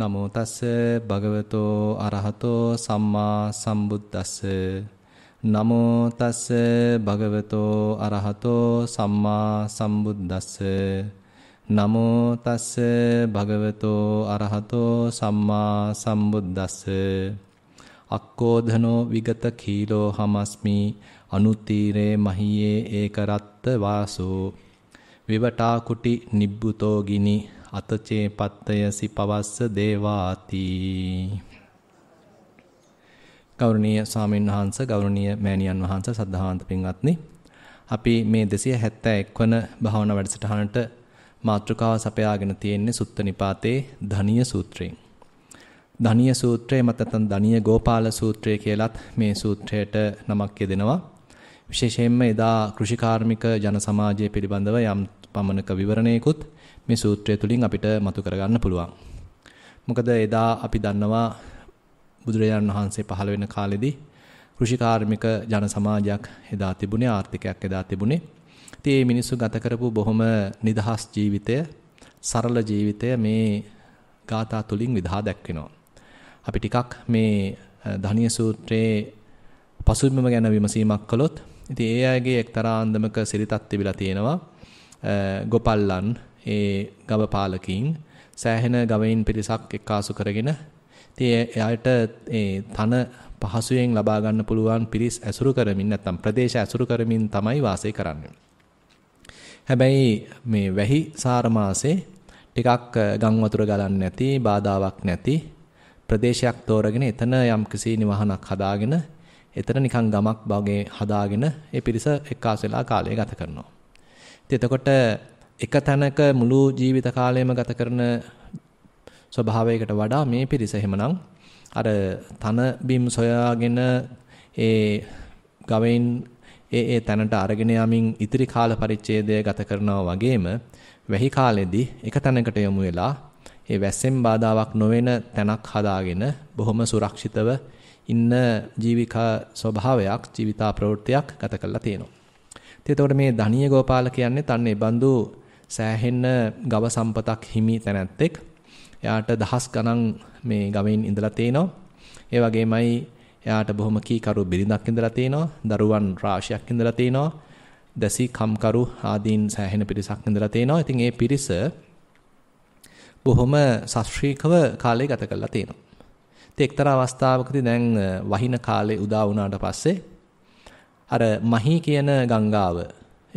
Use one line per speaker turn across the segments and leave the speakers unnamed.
නමෝ තස්ස භගවතෝ අරහතෝ සම්මා සම්බුද්දස්ස නමෝ තස්ස භගවතෝ අරහතෝ සම්මා සම්බුද්දස්ස නමෝ තස්ස භගවතෝ අරහතෝ සම්මා සම්බුද්දස්ස අක්කෝධනෝ විගත කීලෝ හමස්මි අනුතීරේ මහියේ ඒකරත්ත වාසෝ විවටා කුටි නිබ්බුතෝ ගිනි අතචේ පත්තයසි පවස්ස දේවාති ගෞරවනීය සාමින් වහන්ස ගෞරවනීය මෑණියන් වහන්ස සද්ධාවන්ත පින්වත්නි අපි මේ 271 වන භාවනා වැඩසටහනට මාතෘකාව සපයාගෙන තියෙන්නේ සුත්ත නිපාතේ ධනීය සූත්‍රයෙන්. ධනීය සූත්‍රය මත තන් ධනීය ගෝපාල සූත්‍රය කියලත් මේ සූත්‍රයට නමක් යෙදෙනවා. විශේෂයෙන්ම එදා කෘෂිකාර්මික ජන සමාජය පිළිබඳව යම් පමණක විවරණයකුත් මේ සූත්‍රය තුලින් අපිට මතු කරගන්න පුළුවන්. මොකද එදා අපි දන්නවා බුදුරජාණන් වහන්සේ පහළ වෙන කාලෙදී කෘෂිකාර්මික ජන සමාජයක් එදා තිබුණේ ආර්ථිකයක් එදා තිබුණේ. ඉතින් මේ මිනිස්සු ගත කරපු බොහොම නිදහස් ජීවිතය, සරල ජීවිතය මේ ගාථා තුලින් විදහා දැක්වෙනවා. අපි ටිකක් මේ ධානීය සූත්‍රයේ පසුබිම ගැන විමසීමක් කළොත් ඉතින් ඒ අයගේ එක්තරා අන්දමක සිරිතක් තිබිලා තියෙනවා. ගොපල්ලන් ඒ ගව පාලකීන් සෑහෙන ගවයින් පිරිසක් එක්කාසු කරගෙන ඉතින් එයාට ඒ තන පහසුවෙන් ලබා ගන්න පුළුවන් පිරිස් ඇසුරු කරමින් නැත්නම් ප්‍රදේශ ඇසුරු කරමින් තමයි වාසය කරන්නේ. හැබැයි මේ වැහි සාර මාසේ ටිකක් ගම් වතුර ගලන්නේ නැති බාධාවක් නැති ප්‍රදේශයක් තෝරගෙන එතන යම්කිසි නිවහනක් හදාගෙන එතන නිකන් ගමක් වගේ හදාගෙන ඒ පිරිස එක්කාසු වෙලා කාලය ගත කරනවා. ඉතින් එතකොට එක තැනක මුළු ජීවිත කාලයම ගත කරන ස්වභාවයකට වඩා මේ පිරිස එහෙමනම් අර තන බිම් සොයාගෙන ඒ ගවයින් ඒ ඒ තැනට අරගෙන යමින් ඉතිරි කාල පරිච්ඡේදය ගත කරනවා වගේම වැහි කාලෙදී එක තැනකට යොමු වෙලා ඒ වැස්සෙන් බාධාවක් නොවන තැනක් හදාගෙන බොහොම සුරක්ෂිතව ඉන්න ජීවිකා ස්වභාවයක් ජීවිතා ප්‍රවෘත්තියක් ගත කරලා තියෙනවා. ඉතින් එතකොට මේ ධනීය ගෝපාල කියන්නේ තන්නේ බඳු සෑහෙන්න ගව සම්පතක් හිමි තැනැත්තෙක්. එයාට දහස් ගණන් මේ ගමෙන් ඉඳලා තිනවා. ඒ වගේමයි එයාට බොහොම කීකරු බිරිඳක් ඉඳලා තිනවා. දරුවන් රාශියක් ඉඳලා තිනවා. දැසි කම්කරු ආදීන් සෑහෙන පිරිසක් ඉඳලා තිනවා. ඉතින් ඒ පිරිස බොහොම සශ්‍රීකව කාලය ගත කරලා තිනවා. ඉතින් එක්තරා අවස්ථාවකදී දැන් වහින කාලේ උදා වුණාට පස්සේ අර මහි කියන ගංගාව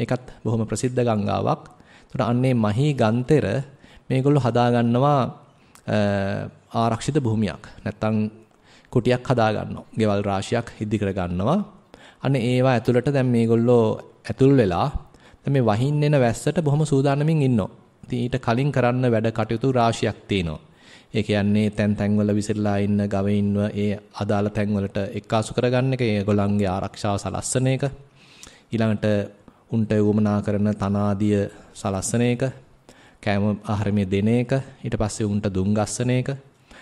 ඒකත් බොහොම ප්‍රසිද්ධ ගංගාවක් ඒතර අන්නේ මහී ගන්තෙර මේගොල්ලෝ හදාගන්නවා ආරක්ෂිත භූමියක්. නැත්තම් කුටියක් හදාගන්නවා. ගෙවල් රාශියක් ඉදි කරගන්නවා. අන්නේ ඒවා ඇතුළට දැන් මේගොල්ලෝ ඇතුල් වෙලා දැන් මේ වහින්න එන වැස්සට බොහොම සූදානමින් ඉන්නවා. ඉතින් ඊට කලින් කරන්න වැඩ කටයුතු රාශියක් තියෙනවා. ඒ කියන්නේ තැන් තැන්වල විසිරලා ඉන්න ගවයින්ව ඒ අදාළ තැන්වලට එක්කාසු කරගන්න එක ඒගොල්ලන්ගේ ආරක්ෂාව සලස්සන එක ඊළඟට උන්ට යොමනා කරන තනාදිය සලස්සන එක, කෑම ආහාරමේ දෙන එක, ඊට පස්සේ උන්ට දුම් ගස්සන එක.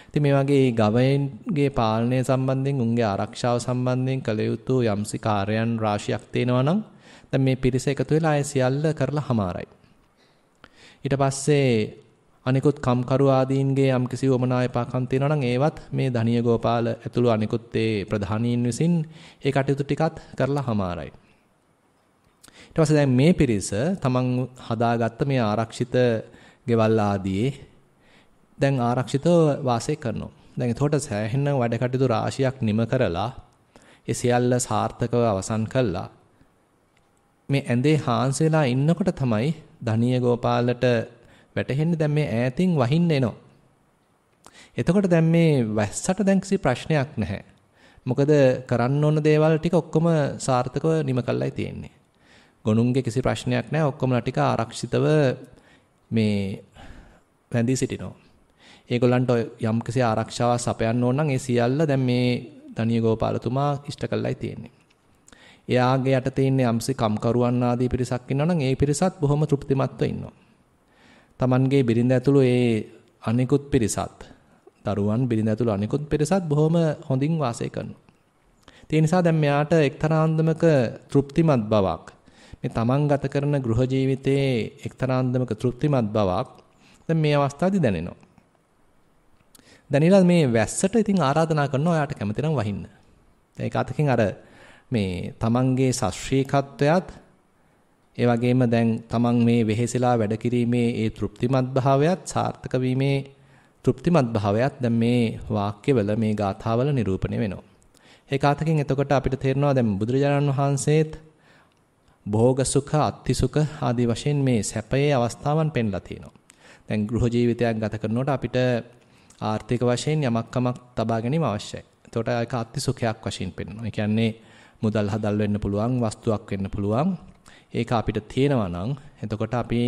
ඉතින් මේ වගේ ගවයන්ගේ පාලනය සම්බන්ධයෙන් උන්ගේ ආරක්ෂාව සම්බන්ධයෙන් කළ යුතු යම්සි කාර්යයන් රාශියක් තියෙනවා නම් දැන් මේ පිරිස එකතු වෙලා ඒ සියල්ල කරලා හමාරයි. ඊට පස්සේ අනිකුත් කම්කරු ආදීන්ගේ යම්කිසි වමනා එපාකම් තියෙනවා නම් ඒවත් මේ ධනිය ගෝපාල ඇතුළු අනිකුත් ඒ ප්‍රධානීන් විසින් ඒ කටයුතු ටිකත් කරලා හමාරයි. ඊට පස්සේ දැන් මේ පිරිස තමන් හදාගත්ත මේ ආරක්ෂිත ගෙවල් ආදී දැන් ආරක්ෂිතව වාසය කරනවා. දැන් එතකොට සෑහෙන වැඩ කටයුතු රාශියක් නිම කරලා ඒ සියල්ල සාර්ථකව අවසන් කළා. මේ ඇඳේ හාන්ස් වෙලා ඉන්නකොට තමයි ධනිය ගෝපාලට වැටහෙන්නේ දැන් මේ ඈතින් වහින්න එනවා. එතකොට දැන් මේ වැස්සට දැන් කිසි ප්‍රශ්නයක් නැහැ. මොකද කරන්න ඕන දේවල් ටික ඔක්කොම සාර්ථකව නිම කළායි තියෙන්නේ. ගොනුන්ගේ කිසි ප්‍රශ්නයක් නැහැ. ඔක්කොමලා ටික ආරක්ෂිතව මේ රැඳී සිටිනවා. ඒගොල්ලන්ට යම් කිසි ආරක්ෂාවක් සපයන්න ඕන නම් ඒ සියල්ල දැන් මේ දනිය ගෝපාලතුමා ඉෂ්ට කළායි තියෙන්නේ. එයාගේ යට තියෙන යම්සි කම්කරුවන් ආදී පිරිසක් ඉන්නවා නම් ඒ පිරිසත් බොහොම තෘප්තිමත්ව ඉන්නවා. Tamanගේ බිරිඳ ඇතුළු ඒ අනිකුත් පිරිසත් දරුවන් බිරිඳ ඇතුළු අනිකුත් පිරිසත් බොහොම හොඳින් වාසය කරනවා. ඒ නිසා දැන් මෙයාට එක්තරා අන්දමක තෘප්තිමත් බවක් මේ තමන් ගත කරන ගෘහ ජීවිතයේ එක්තරා අන්දමක තෘප්තිමත් බවක් දැන් මේ අවස්ථාවේදී දැනෙනවා. දැනিলা මේ වැස්සට ඉතින් ආරාධනා කරනවා ඔයාට කැමති නම් වහින්න. දැන් ඒක අතකින් අර මේ තමන්ගේ ශාස්ත්‍රීයකත්වයත් ඒ වගේම දැන් තමන් මේ වෙහෙසලා වැඩ කිරීමේ ඒ තෘප්තිමත් භාවයත් සාර්ථක වීමේ තෘප්තිමත් භාවයත් දැන් මේ වාක්‍යවල මේ ගාථාවල නිරූපණය වෙනවා. ඒක අතකින් එතකොට අපිට තේරෙනවා දැන් බුදුරජාණන් වහන්සේත් භෝග සුඛ අත්ති සුඛ ආදී වශයෙන් මේ සැපයේ අවස්ථාවන් පෙන්ලා තියෙනවා. දැන් ගෘහ ජීවිතයක් ගත කරනකොට අපිට ආර්ථික වශයෙන් යමක් කමක් තබා ගැනීම අවශ්‍යයි. එතකොට ඒක අත්ති සුඛයක් වශයෙන් පෙන්වනවා. ඒ කියන්නේ මුදල් හදල් වෙන්න පුළුවන්, වස්තුවක් වෙන්න පුළුවන්. ඒක අපිට තියෙනවා නම් එතකොට අපි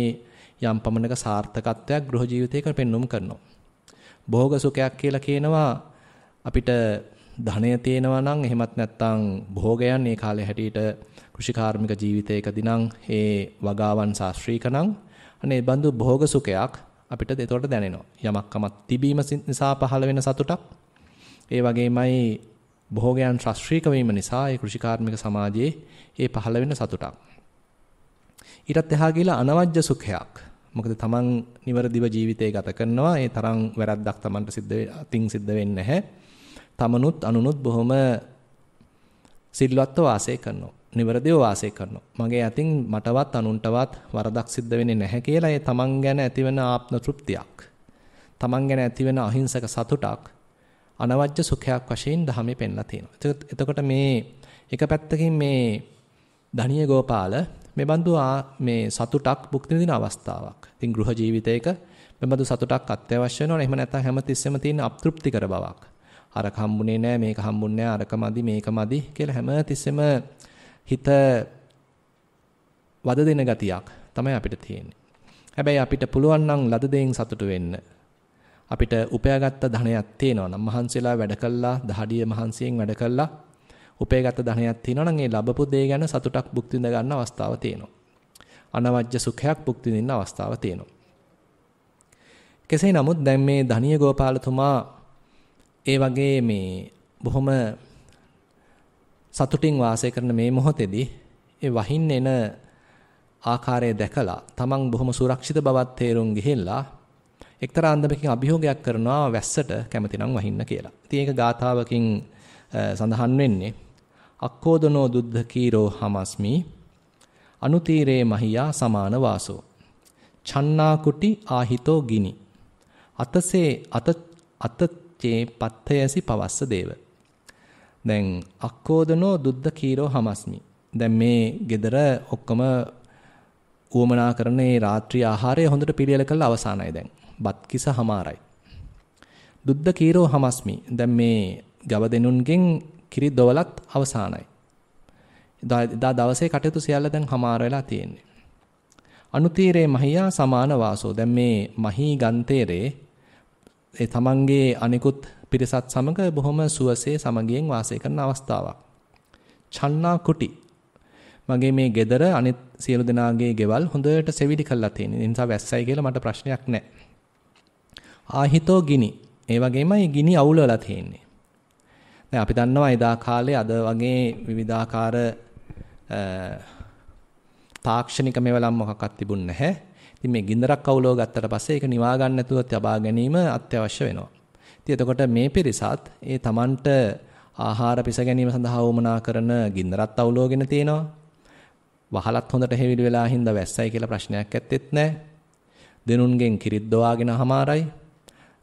යම් පමණක සාර්ථකත්වයක් ගෘහ ජීවිතයක පෙන්වුම් කරනවා. භෝග සුඛයක් කියලා කියනවා අපිට ධනය තියෙනවා නම් එහෙමත් නැත්නම් භෝගයන් මේ කාලේ හැටියට කෘෂිකාර්මික ජීවිතයකදී නම් ඒ වගාවන් ශාස්ත්‍රීක නම් අනේ බඳු භෝග සුඛයක් අපිට එතකොට දැනෙනවා. යමක්කමක් තිබීම නිසා පහළ වෙන සතුටක්. ඒ වගේමයි භෝගයන් ශාස්ත්‍රීක වීම නිසා ඒ කෘෂිකාර්මික සමාජයේ ඒ පහළ වෙන සතුටක්. ඊටත් එහා ගිහලා අනවජ්‍ය සුඛයක්. මොකද තමන් නිවරදිව ජීවිතය ගත කරනවා ඒ තරම් වැරද්දක් තමන්ට සිද්ධ අතින් සිද්ධ වෙන්නේ නැහැ තමනුත් අනුනුත් බොහොම සිල්වත්ව වාසය කරනවා නිවරදිව වාසය කරනවා. මගේ අතින් මටවත් අනුන්ටවත් වරදක් සිද්ධ වෙන්නේ නැහැ කියලා ඒ තමන් ගැන ඇතිවන ආත්ම තෘප්තියක්. තමන් ගැන ඇතිවන අහිංසක සතුටක් අනවජ්‍ය සුඛයක් වශයෙන් ධහමේ පෙන්ලා තියෙනවා. එතකොට මේ එක පැත්තකින් මේ ධනිය ගෝපාල මේ බඳු මේ සතුටක් භුක්ති විඳින අවස්ථාවක්. ඉතින් ගෘහ ජීවිතයක මේ බඳු සතුටක් අත්‍යවශ්‍ය වෙනවනේ. එහෙම නැත්නම් හැමතිස්සෙම තියෙන අප්තෘප්තිකර බවක්. අරක හම්බුනේ නැහැ, මේක හම්බුන්නේ නැහැ, අරක මදි, මේක මදි කියලා හැමතිස්සෙම හිත වද දෙන ගතියක් තමයි අපිට තියෙන්නේ. හැබැයි අපිට පුළුවන් නම් ලද දෙයින් සතුටු වෙන්න. අපිට උපයාගත්ත ධනයක් තියෙනවා නම් මහන්සිලා වැඩ කළා, දහඩිය මහන්සියෙන් වැඩ කළා. උපයාගත්ත ධනයක් තියෙනවා නම් ඒ ලැබපු දේ ගැන සතුටක් භුක්ති විඳ ගන්න අවස්ථාව තියෙනවා. අනවජ්‍ය සුඛයක් භුක්ති විඳින්න අවස්ථාව තියෙනවා. කෙසේ නමුත් දැන් මේ ධනිය ගෝපාලතුමා ඒ වගේ මේ බොහොම සතුටින් වාසය කරන මේ මොහොතේදී ඒ වහින්න එන ආකාරය දැකලා තමන් බොහොම සුරක්ෂිත බවක් තේරුම් ගිහිල්ලා එක්තරා අන්දමකින් අභියෝගයක් කරනවා වැස්සට කැමතිනම් වහින්න කියලා. ඉතින් ඒක ගාථාවකින් සඳහන් වෙන්නේ අක්කෝදනෝ දුද්ධ කීරෝ හමස්මි අනුතීරේ මහියා සමාන වාසෝ චන්නා කුටි ආහිතෝ ගිනි අතසේ අත අතචේ පත්තයසි පවස්ස දේව දැන් අක්කෝදනෝ දුද්ද කීරෝ හමස්මි. දැන් මේ gedara ඔක්කොම උවමනා කරන මේ රාත්‍රී ආහාරය හොඳට පිළියෙල කරලා අවසానයි දැන්. බත් කිස හමාරයි. දුද්ද කීරෝ හමස්මි. දැන් මේ ගව දෙනුන්ගෙන් කිරි දොවලත් අවසానයි. දා දවසේ කටයුතු සියල්ල දැන් හමාර වෙලා තියෙන්නේ. අනුතීරේ මහියා සමාන වාසෝ. දැන් මේ මහී ගන්තේරේ ඒ තමන්ගේ අනිකුත් පිරිසත් සමග බොහොම සුවසේ සමගියෙන් වාසය කරන අවස්ථාවක්. චන්නා කුටි මගේ මේ ගෙදර අනිත් සියලු දෙනාගේ ගෙවල් හොඳට සෙවිලි කරලා තියෙන. ඒ නිසා වැස්සයි කියලා මට ප්‍රශ්නයක් නැහැ. ආහිතෝ ගිනි. ඒ වගේමයි ගිනි අවුලවලා තියෙන්නේ. දැන් අපි දන්නවා එදා කාලේ අද වගේ විවිධාකාර තාක්ෂණික මෙවලම් මොකක්වත් තිබුණ නැහැ. ඉතින් මේ ගින්දරක් අවුලව ගත්තට පස්සේ ඒක නිවා ගන්න නැතුව තබා ගැනීම අත්‍යවශ්‍ය වෙනවා. ඉතින් එතකොට මේ පිරිසත් ඒ Tamanට ආහාර පිස ගැනීම සඳහා වමනා කරන ගින්නරත් අවලෝගෙන තිනවා. වහලත් හොඳට හැවිලි වෙලා හින්දා වැස්සයි කියලා ප්‍රශ්නයක් ඇත්තෙත් නැහැ. දෙනුන්ගෙන් කිරිත් දවාගෙන හමාරයි.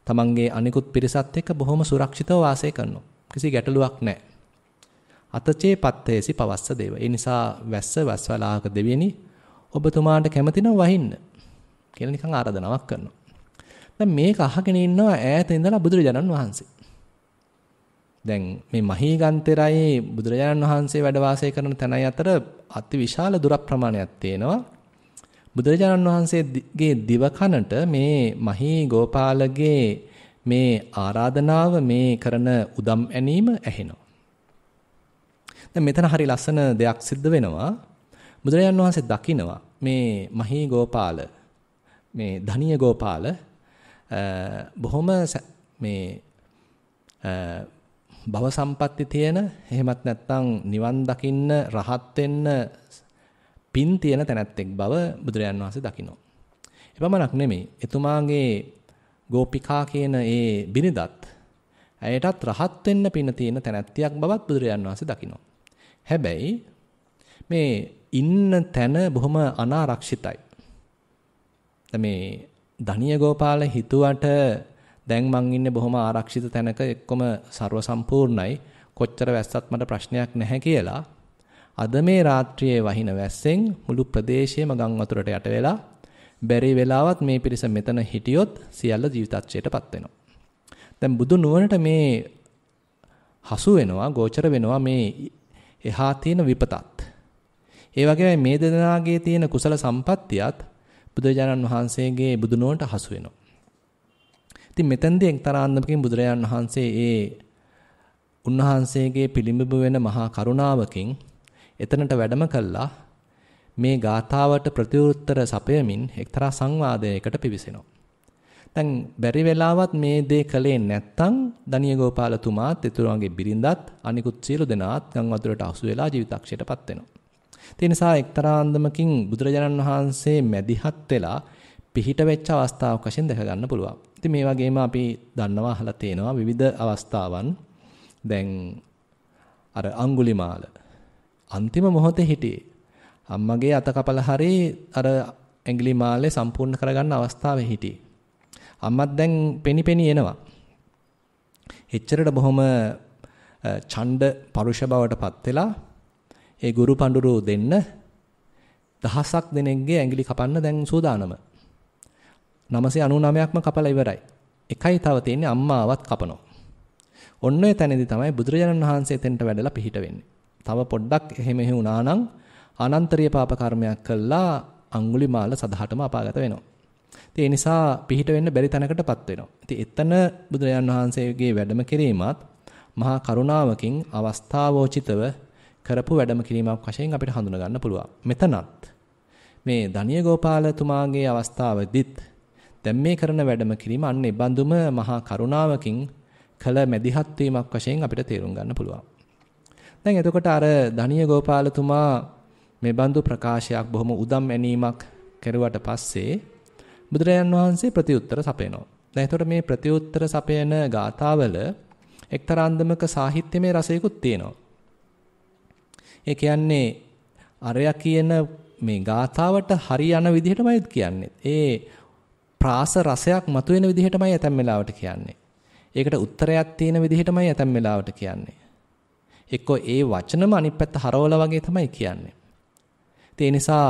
Tamanගේ අනිකුත් පිරිසත් එක්ක බොහොම සුරක්ෂිතව වාසය කරනවා. කිසි ගැටලුවක් නැහැ. අතචේ පත්තේසි පවස්ස දේව. ඒ නිසා වැස්ස වැස්වලාහක දෙවියනි ඔබතුමාට කැමතිනම් වහින්න කියලා නිකන් ආරාධනාවක් කරනවා. දැන් මේක අහගෙන ඉන්නවා ඈත ඉඳලා බුදුරජාණන් වහන්සේ. දැන් මේ මහීගන්තරයේ බුදුරජාණන් වහන්සේ වැඩ වාසය කරන තැනයි අතර අතිවිශාල දුර ප්‍රමාණයක් තියෙනවා. බුදුරජාණන් වහන්සේගේ දිවකනට මේ මහී ගෝපාලගේ මේ ආරාධනාව මේ කරන උදම් ඇනීම ඇහෙනවා. දැන් මෙතන හරි ලස්සන දෙයක් සිද්ධ වෙනවා. බුදුරජාන් වහන්සේ දකිනවා මේ මහී ගෝපාල මේ ධනිය ගෝපාල බොහොම මේ භව සම්පatti තියෙන එහෙමත් නැත්නම් නිවන් දකින්න රහත් වෙන්න පින් තියෙන තැනැත්තෙක් බව බුදුරජාන් වහන්සේ දකිනවා. එපමණක් නෙමෙයි. එතුමාගේ ගෝපිකා කියන ඒ බිරිඳත් ඇයටත් රහත් වෙන්න පින් තියෙන තැනැත්තියක් බවත් බුදුරජාන් වහන්සේ දකිනවා. හැබැයි මේ ඉන්න තැන බොහොම අනාරක්ෂිතයි. මේ ධනිය ගෝපාල හිතුවට දැන් මං ඉන්නේ බොහොම ආරක්ෂිත තැනක එක්කම ਸਰව සම්පූර්ණයි කොච්චර වැස්සත් මට ප්‍රශ්නයක් නැහැ කියලා අද මේ රාත්‍රියේ වහින වැස්සෙන් මුළු ප්‍රදේශයේම ගම් වතුරට යට වෙලා බැරි වෙලාවත් මේ පිරිස මෙතන හිටියොත් සියල්ල ජීවිතච්ඡයටපත් වෙනවා. දැන් බුදු නුවණට මේ හසු වෙනවා ගෝචර වෙනවා මේ එහා තියෙන විපතත්. ඒ වගේම මේ දෙදෙනාගේ තියෙන කුසල සම්පත්තියත් බුදුරජාණන් වහන්සේගේ බුදුනුවන්ට හසු වෙනවා. ඉතින් මෙතෙන්දී එක්තරා අන්දමකින් බුදුරජාණන් වහන්සේ ඒ උන්වහන්සේගේ පිළිඹු වෙන මහා කරුණාවකින් එතනට වැඩම කළා මේ ගාථාවට ප්‍රතිඋත්තර සපයමින් එක්තරා සංවාදයකට පිවිසෙනවා. දැන් බැරි වෙලාවත් මේ දේ කළේ නැත්නම් දනිය ගෝපාලතුමාත් එතුරුවන්ගේ බිරිඳත් අනිකුත් සියලු දෙනාත් ගම් වතුරට අසු වෙලා ජීවිතක්ෂයටපත් වෙනවා. ඒ නිසා එක්තරා අන්දමකින් බුදුරජාණන් වහන්සේ මැදිහත් වෙලා පිහිට වෙච්ච අවස්ථාවක් වශයෙන් දැක ගන්න පුළුවන්. ඉතින් මේ වගේම අපි දන්නවා අහලා තියෙනවා විවිධ අවස්ථාවන්. දැන් අර අඟුලිමාල අන්තිම මොහොතේ හිටියේ අම්මගේ අත කපලා හරි අර ඇඟිලිමාලේ සම්පූර්ණ කරගන්න අවස්ථාවේ හිටියේ. අම්මත් දැන් පෙනිපෙනි එනවා. එච්චරට බොහොම ඡණ්ඩ පරුෂ බවටපත් වෙලා ඒ ගුරු පඬුරු දෙන්න දහසක් දෙනෙක්ගේ ඇඟිලි කපන්න දැන් සූදානම. 999ක්ම කපලා ඉවරයි. එකයි තව තියෙන්නේ අම්මාවත් කපනවා. ඔන්න ඔය තැනදී තමයි බුදුරජාණන් වහන්සේ එතෙන්ට වැඩලා පිහිට වෙන්නේ. තව පොඩ්ඩක් එහෙම එහෙ වුණා නම් අනන්තරීය පාප කර්මයක් කළා අඟුලිමාල සදහටම අපාගත වෙනවා. ඒ නිසා පිහිට වෙන්න බැරි තැනකටපත් වෙනවා. ඉතින් එතන බුදුරජාණන් වහන්සේගේ වැඩම කිරීමත් මහා කරුණාවකින් අවස්ථාවෝචිතව කරපු වැඩම කිරීමක් වශයෙන් අපිට හඳුනා ගන්න පුළුවන්. මෙතනත් මේ ධනිය ගෝපාලතුමාගේ අවස්ථාවදිත් දැන් මේ කරන වැඩම කිරීම අන්න ඒ බඳුම මහා කරුණාවකින් කළ මැදිහත් වීමක් වශයෙන් අපිට තේරුම් ගන්න පුළුවන්. දැන් එතකොට අර ධනිය ගෝපාලතුමා මේ බඳු ප්‍රකාශයක් බොහොම උදම් ඇනීමක් කෙරුවට පස්සේ බුදුරජාන් වහන්සේ ප්‍රතිඋත්තර සපයනවා. දැන් එතකොට මේ ප්‍රතිඋත්තර සපයන ගාථාවල එක්තරා අන්දමක සාහිත්‍යමය රසයකුත් තියෙනවා. ඒ කියන්නේ අරයා කියන මේ ගාතාවට හරි යන විදිහටමයි කියන්නේ. ඒ ප්‍රාස රසයක් මතුවෙන විදිහටමයි ඇතැම් වෙලාවට කියන්නේ. ඒකට උත්තරයක් තියෙන විදිහටමයි ඇතැම් වෙලාවට කියන්නේ. එක්කෝ ඒ වචනම අනිත් පැත්ත හරවලා වගේ තමයි කියන්නේ. ඒ නිසා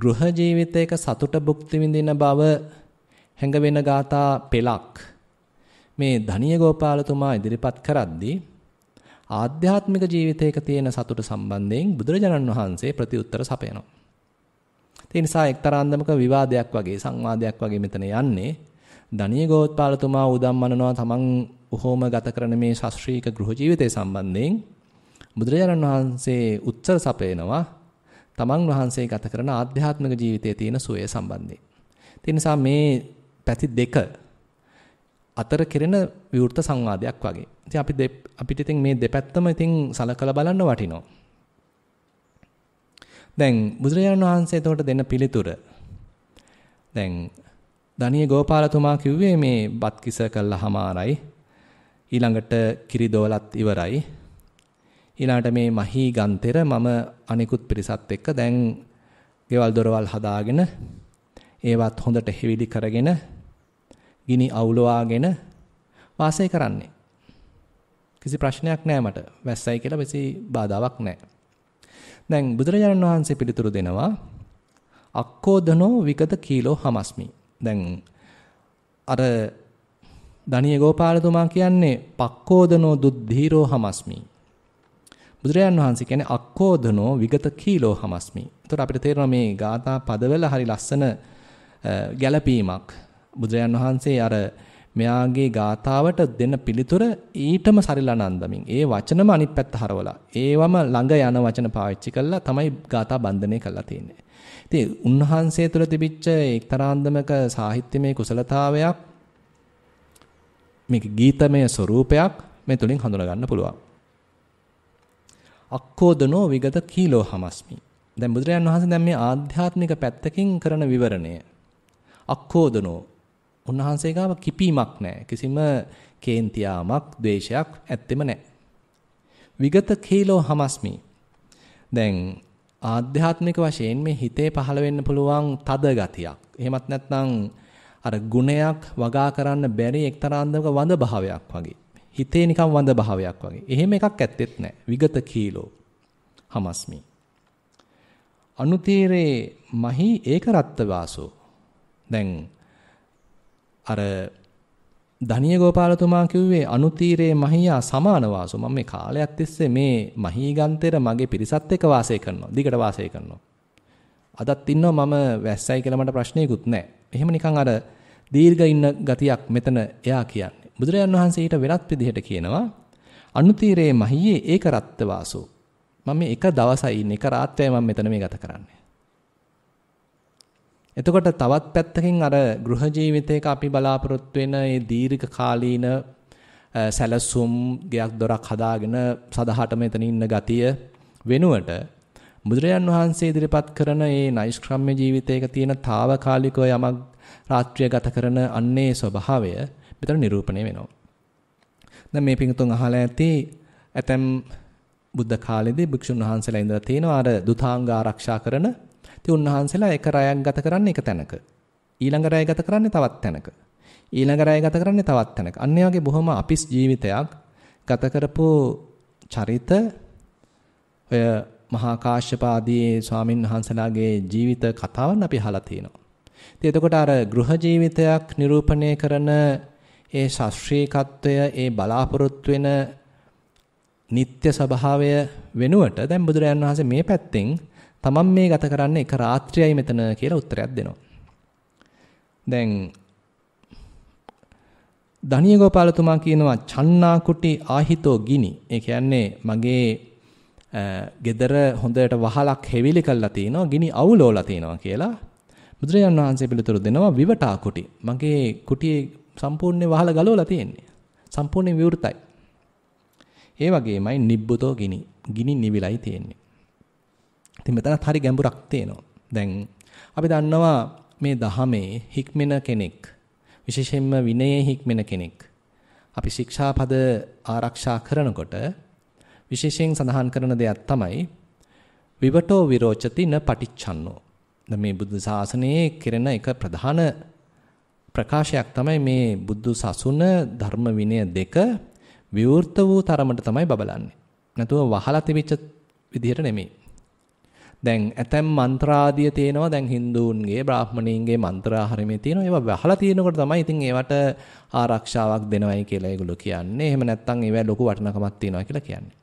ගෘහ ජීවිතයක සතුට භුක්ති විඳින බව හැඟ වෙන ગાතා පෙලක් මේ ධනිය ගෝපාලතුමා ඉදිරිපත් කරද්දී ආධ්‍යාත්මික ජීවිතයක තියෙන සතුට සම්බන්ධයෙන් බුදුරජාණන් වහන්සේ ප්‍රතිඋත්තර සපයනවා. ඒ නිසා එක්තරා අන්දමක විවාදයක් වගේ සංවාදයක් වගේ මෙතන යන්නේ දණිය ගෝත්පාලතුමා උදම්මනනවා තමන් උහෝම ගත කරන මේ ශාස්ත්‍රීය ගෘහ ජීවිතය සම්බන්ධයෙන් බුදුරජාණන් වහන්සේ උත්තර සපයනවා තමන් වහන්සේ ගත කරන ආධ්‍යාත්මික ජීවිතයේ තියෙන සුවය සම්බන්ධයෙන්. ඒ නිසා මේ පැති දෙක අතර කෙරෙන විවෘත සංවාදයක් වගේ. ඉතින් අපි අපිට ඉතින් මේ දෙපැත්තම ඉතින් සලකලා බලන්න වටිනවා. දැන් බුදුරජාණන් වහන්සේ එතකොට දෙන පිළිතුර දැන් දනිය ගෝපාලතුමා කිව්වේ මේ බත් කිස කළා හමාරයි ඊළඟට කිරි දෝලත් ඉවරයි ඊළාට මේ මහී ගන්තෙර මම අනිකුත් පිරිසත් එක්ක දැන් ගෙවල් දොරවල් හදාගෙන ඒවත් හොඳට හිවිලි කරගෙන ගිනි අවුලවාගෙන වාසය කරන්නේ. කිසි ප්‍රශ්නයක් නෑ මට. වැස්සයි කියලා කිසි බාධාවක් නෑ. දැන් බුදුරජාණන් වහන්සේ පිළිතුරු දෙනවා අක්කෝදනෝ විගත කීලෝ හමස්මි. දැන් අර දණිය ගෝපාලතුමා කියන්නේ පක්කෝදනෝ දුද්ධීරෝ හමස්මි. බුදුරජාන් වහන්සේ කියන්නේ අක්කෝදනෝ විගත කීලෝ හමස්මි. එතකොට අපිට තේරෙනවා මේ ගාථා පදවල හරි ලස්සන ගැළපීමක් බුදුරයන් වහන්සේ අර මෙයාගේ ගාතාවට දෙන පිළිතුර ඊටම සරිලන අන්දමින් ඒ වචනම අනිත් පැත්ත හරවලා ඒවම ළඟ යන වචන පාවිච්චි කරලා තමයි ගාථා බන්ධනය කරලා තියෙන්නේ. ඉතින් උන්වහන්සේ තුළ තිබිච්ච එක්තරාන්දමක සාහිත්‍යමය කුසලතාවයක් මේක ගීතමය ස්වરૂපයක් මේ තුලින් හඳුනා ගන්න පුළුවන්. අක්කෝදනෝ විගත කීලෝ හමස්මි. දැන් බුදුරජාණන් වහන්සේ දැන් මේ ආධ්‍යාත්මික පැත්තකින් කරන විවරණය. අක්කෝදනෝ උන්වහන්සේ ගාව කිපීමක් නැහැ. කිසිම කේන්තියාමක්, ද්වේෂයක් ඇත්තෙම නැහැ. විගත කීලෝ හමස්මි. දැන් ආධ්‍යාත්මික වශයෙන් මේ හිතේ පහළ වෙන්න පුළුවන් තද ගතියක්. එහෙමත් නැත්නම් අර ගුණයක් වගා කරන්න බැරි එක්තරා අන්දමක වඳ භාවයක් වගේ. හිතේ නිකන් වඳ භාවයක් වගේ. එහෙම එකක් ඇත්තෙත් නැහැ. විගත කීලෝ හමස්මි. අනුතීරේ මහි ඒකරත්ත වාසෝ. දැන් අර ධනිය ගෝපාලතුමා කිව්වේ අනුතීරේ මහියා සමාන වාසෝ මම මේ කාලයක් තිස්සේ මේ මහීගන්තේර මගේ පිරිසත් එක්ක වාසය කරනවා දිගට වාසය කරනවා අදත් ඉන්නවා මම වැස්සයි කියලා මට ප්‍රශ්නයකුත් නැහැ එහෙම නිකන් අර දීර්ඝ ඉන්න ගතියක් මෙතන එයා කියන්නේ බුදුරජාන් වහන්සේ ඊට වෙනත් විදිහට කියනවා අනුතීරේ මහියේ ඒක රත්ත වාසෝ මම මේ එක දවසයි ඉන්නේ එක රාත්‍රියයි මම මෙතන මේ ගත කරන්නේ එතකොට තවත් පැත්තකින් අර ගෘහ ජීවිතයක අපි බලාපොරොත්තු වෙන මේ දීර්ඝ කාලීන සැලසුම් ගයක් දොරක් හදාගෙන සදහටම එතන ඉන්න ගතිය වෙනුවට බුදුරජාන් වහන්සේ ඉදිරිපත් කරන මේ නෛෂ්ක්‍රම්‍ය ජීවිතයක තියෙන తాවකාලිකව යමක් රාත්‍රිය ගත කරන අන්නේ ස්වභාවය මෙතන නිරූපණය වෙනවා. දැන් මේ පිටුතුන් අහලා ඇති ඇතම් බුද්ධ කාලෙදී භික්ෂුන් වහන්සේලා ඉඳලා තියෙනවා අර දුතාංග ආරක්ෂා කරන ඉතින් උන්වහන්සේලා එක රැයක් ගත කරන්නේ එක තැනක. ඊළඟ රැය ගත කරන්නේ තවත් තැනක. ඊළඟ රැය ගත කරන්නේ තවත් තැනක. අන්න වගේ බොහොම අපිස් ජීවිතයක් ගත කරපු චරිත ඔය මහා කාශ්‍යපාදී ස්වාමින් වහන්සේලාගේ ජීවිත කතාවන් අපි අහලා තියෙනවා. ඉතින් එතකොට අර ගෘහ ජීවිතයක් නිරූපණය කරන ඒ ශාස්ත්‍රීයකත්වය, ඒ බලාපොරොත්තු වෙන නিত্য ස්වභාවය වෙනුවට දැන් බුදුරජාන් වහන්සේ මේ පැත්තෙන් තමන් මේ ගත කරන්නේ එක රාත්‍රියයි මෙතන කියලා උත්තරයක් දෙනවා. දැන් දනිය ගෝපාලතුමා කියනවා චන්නා කුටි ආහිතෝ ගිනි. ඒ කියන්නේ මගේ ගෙදර හොඳට වහලක් හෙවිලි කළා තිනවා ගිනි අවුලෝලා තිනවා කියලා බුදුරජාණන් වහන්සේ පිළිතුරු දෙනවා විවටා කුටි. මගේ කුටියේ සම්පූර්ණ වහල ගලවලා තියෙන්නේ. සම්පූර්ණ විවෘතයි. ඒ වගේමයි නිබ්බුතෝ ගිනි. ගිනි නිවිලයි තියෙන්නේ. ඉතින් මෙතනත් හරි ගැඹුරක් තියෙනවා. දැන් අපි දන්නවා මේ දහමේ හික්මෙන කෙනෙක් විශේෂයෙන්ම විනයේ හික්මෙන කෙනෙක් අපි ශික්ෂාපද ආරක්ෂා කරනකොට විශේෂයෙන් සඳහන් කරන දෙයක් තමයි විවටෝ විරෝචති න පටිච්ඡන්නෝ. දැන් මේ බුද්ධ ශාසනයේ කෙරෙන එක ප්‍රධාන ප්‍රකාශයක් තමයි මේ බුද්ධ සසුන ධර්ම විනය දෙක විවෘත වූ තරමට තමයි බබලන්නේ. නැතුව වහලා තිබිච්ච විදිහට නෙමෙයි. දැන් ඇතැම් මන්ත්‍රාදිය තියෙනවා දැන් Hinduන්ගේ බ්‍රාහ්මණීන්ගේ මන්ත්‍රා හරීමේ තියෙනවා ඒවා වහලා තියෙනකොට තමයි ඉතින් ඒවට ආරක්ෂාවක් දෙනවයි කියලා ඒගොල්ලෝ කියන්නේ. එහෙම නැත්නම් ඒවා ලොකු වටිනකමක් තියෙනවා කියලා කියන්නේ.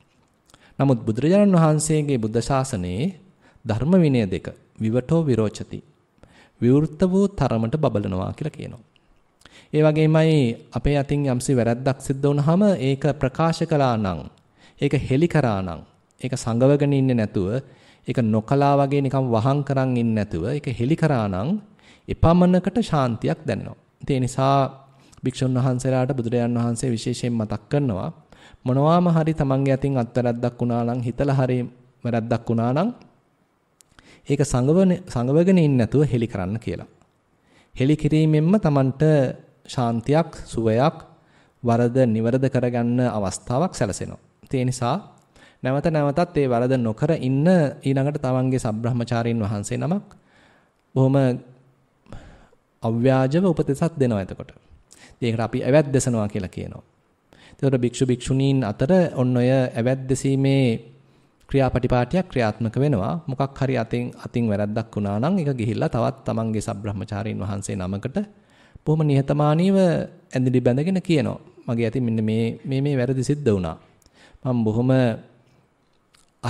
නමුත් බුදුරජාණන් වහන්සේගේ බුද්ධ ශාසනයේ ධර්ම විනය දෙක විවටෝ විරෝචති. විවෘත වූ තරමට බබලනවා කියලා කියනවා. ඒ වගේමයි අපේ අතින් යම්සි වැරැද්දක් සිද්ධ වුනහම ඒක ප්‍රකාශ කළා නම් ඒක හෙලි කරා නම් ඒක සංගවගෙන ඉන්නේ නැතුව ඒක නොකලා වගේ නිකම් වහං කරන් ඉන්නේ නැතුව ඒක හෙලි කරානම් එපමණකට ශාන්තියක් දැනෙනවා. ඒ නිසා භික්ෂුන් වහන්සේලාට බුදුරජාන් වහන්සේ විශේෂයෙන් මතක් කරනවා මොනවාම හරි තමන්ගේ අතින් අත්වැරද්දක් වුණා නම් හිතලා හරි වැරද්දක් වුණා නම් ඒක සංගවන සංගවගෙන ඉන්නේ නැතුව හෙලි කරන්න කියලා. හෙලි කිරීමෙන්ම තමන්ට ශාන්තියක් සුවයක් වරද නිවරද කරගන්න අවස්ථාවක් සැලසෙනවා. ඒ නිසා නැවත නැවතත් ඒ වරද නොකර ඉන්න ඊළඟට තවන්ගේ සබ්‍රහ්මචාරීන් වහන්සේ නමක් බොහොම අව්‍යාජව උපදේශක් දෙනවා එතකොට. ඒකට අපි ඇවැත් දෙසනවා කියලා කියනවා. එතකොට භික්ෂු භික්ෂුණීන් අතර ඔන්න ඔය ඇවැත් දෙසීමේ ක්‍රියාපටිපාටියක් ක්‍රියාත්මක වෙනවා. මොකක් හරි අතින් අතින් වැරද්දක් වුණා නම් ඒක ගිහිල්ලා තවත් තමන්ගේ සබ්‍රහ්මචාරීන් වහන්සේ නමකට බොහොම නිහතමානීව ඇඳිලි බැඳගෙන කියනවා. මගේ අතින් මෙන්න මේ මේ මේ වැරදි සිද්ධ වුණා. මම බොහොම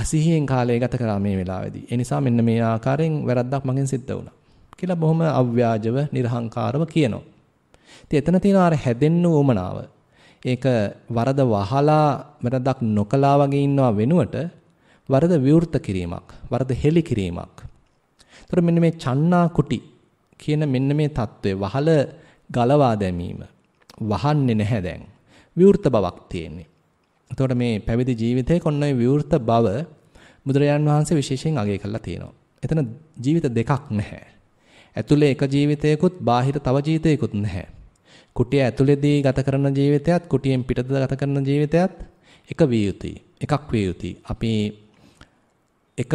අසිහියෙන් කාලය ගත කරා මේ වෙලාවේදී. ඒ නිසා මෙන්න මේ ආකාරයෙන් වැරද්දක් මගෙන් සිද්ධ වුණා. කියලා බොහොම අව්‍යාජව, නිර්හංකාරව කියනවා. ඉතින් එතන තියෙන අර හැදෙන්න උවමනාව. ඒක වරද වහලා වැරද්දක් නොකලා වගේ ඉන්නවා වෙනුවට වරද විවෘත කිරීමක්, වරද හෙලි කිරීමක්. ඒතර මෙන්න මේ චන්නා කුටි කියන මෙන්න මේ தત્ත්වය වහල ගලවා දැමීම. වහන්නේ නැහැ දැන්. විවෘත බවක් තියෙන්නේ. එතකොට මේ පැවිදි ජීවිතයේ කොන්න විවෘත බව බුදුරජාන් වහන්සේ විශේෂයෙන් අගය කරලා තියෙනවා. එතන ජීවිත දෙකක් නැහැ. ඇතුලේ එක ජීවිතයකුත් බාහිර තව ජීවිතයකුත් නැහැ. කුටිය ඇතුලේදී ගත කරන ජීවිතයත් කුටියෙන් පිටත ගත කරන ජීවිතයත් එක විය යුතුයි. එකක් විය යුතුයි. අපි එක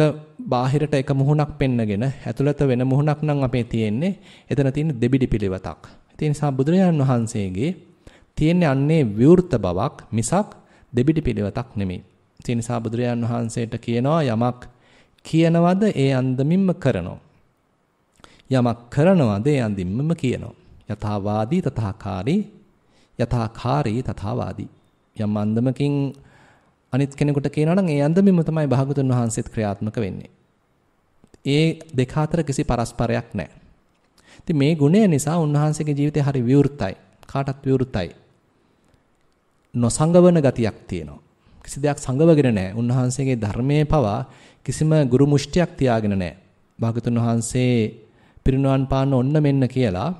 බාහිරට එක මුහුණක් පෙන්නගෙන ඇතුළත වෙන මුහුණක් නම් අපේ තියෙන්නේ එතන තියෙන දෙබිඩි පිළිවෙතක්. ඒ නිසා බුදුරජාන් වහන්සේගේ තියෙන්නේ අන්නේ විවෘත බවක් මිසක් දෙබිඩි පිළිවෙතක් නෙමෙයි. ඒ නිසා බුදුරජාන් වහන්සේට කියනවා යමක් කියනවද ඒ අන්දමින්ම කරනවා. යමක් කරනවද ඒ අන්දමින්ම කියනවා. යථාවාදී තථාකාරී යථාකාරී තථාවාදී. යම් අන්දමකින් අනිත් කෙනෙකුට කියනවා නම් ඒ අන්දමින්ම තමයි භාගතුන් වහන්සේත් ක්‍රියාත්මක වෙන්නේ. ඒ දෙක අතර කිසි පරස්පරයක් නැහැ. ඉතින් මේ ගුණය නිසා උන්වහන්සේගේ ජීවිතය හරි විවෘතයි. කාටත් විවෘතයි. නොසංගවන ගතියක් තියෙනවා. කිසි දෙයක් සංගවගෙන නැහැ. උන්වහන්සේගේ ධර්මයේ පවා කිසිම ගුරු මුෂ්ටියක් තියාගෙන නැහැ. භාගතුන් වහන්සේ පිරිනුවන් පාන්න ඔන්න මෙන්න කියලා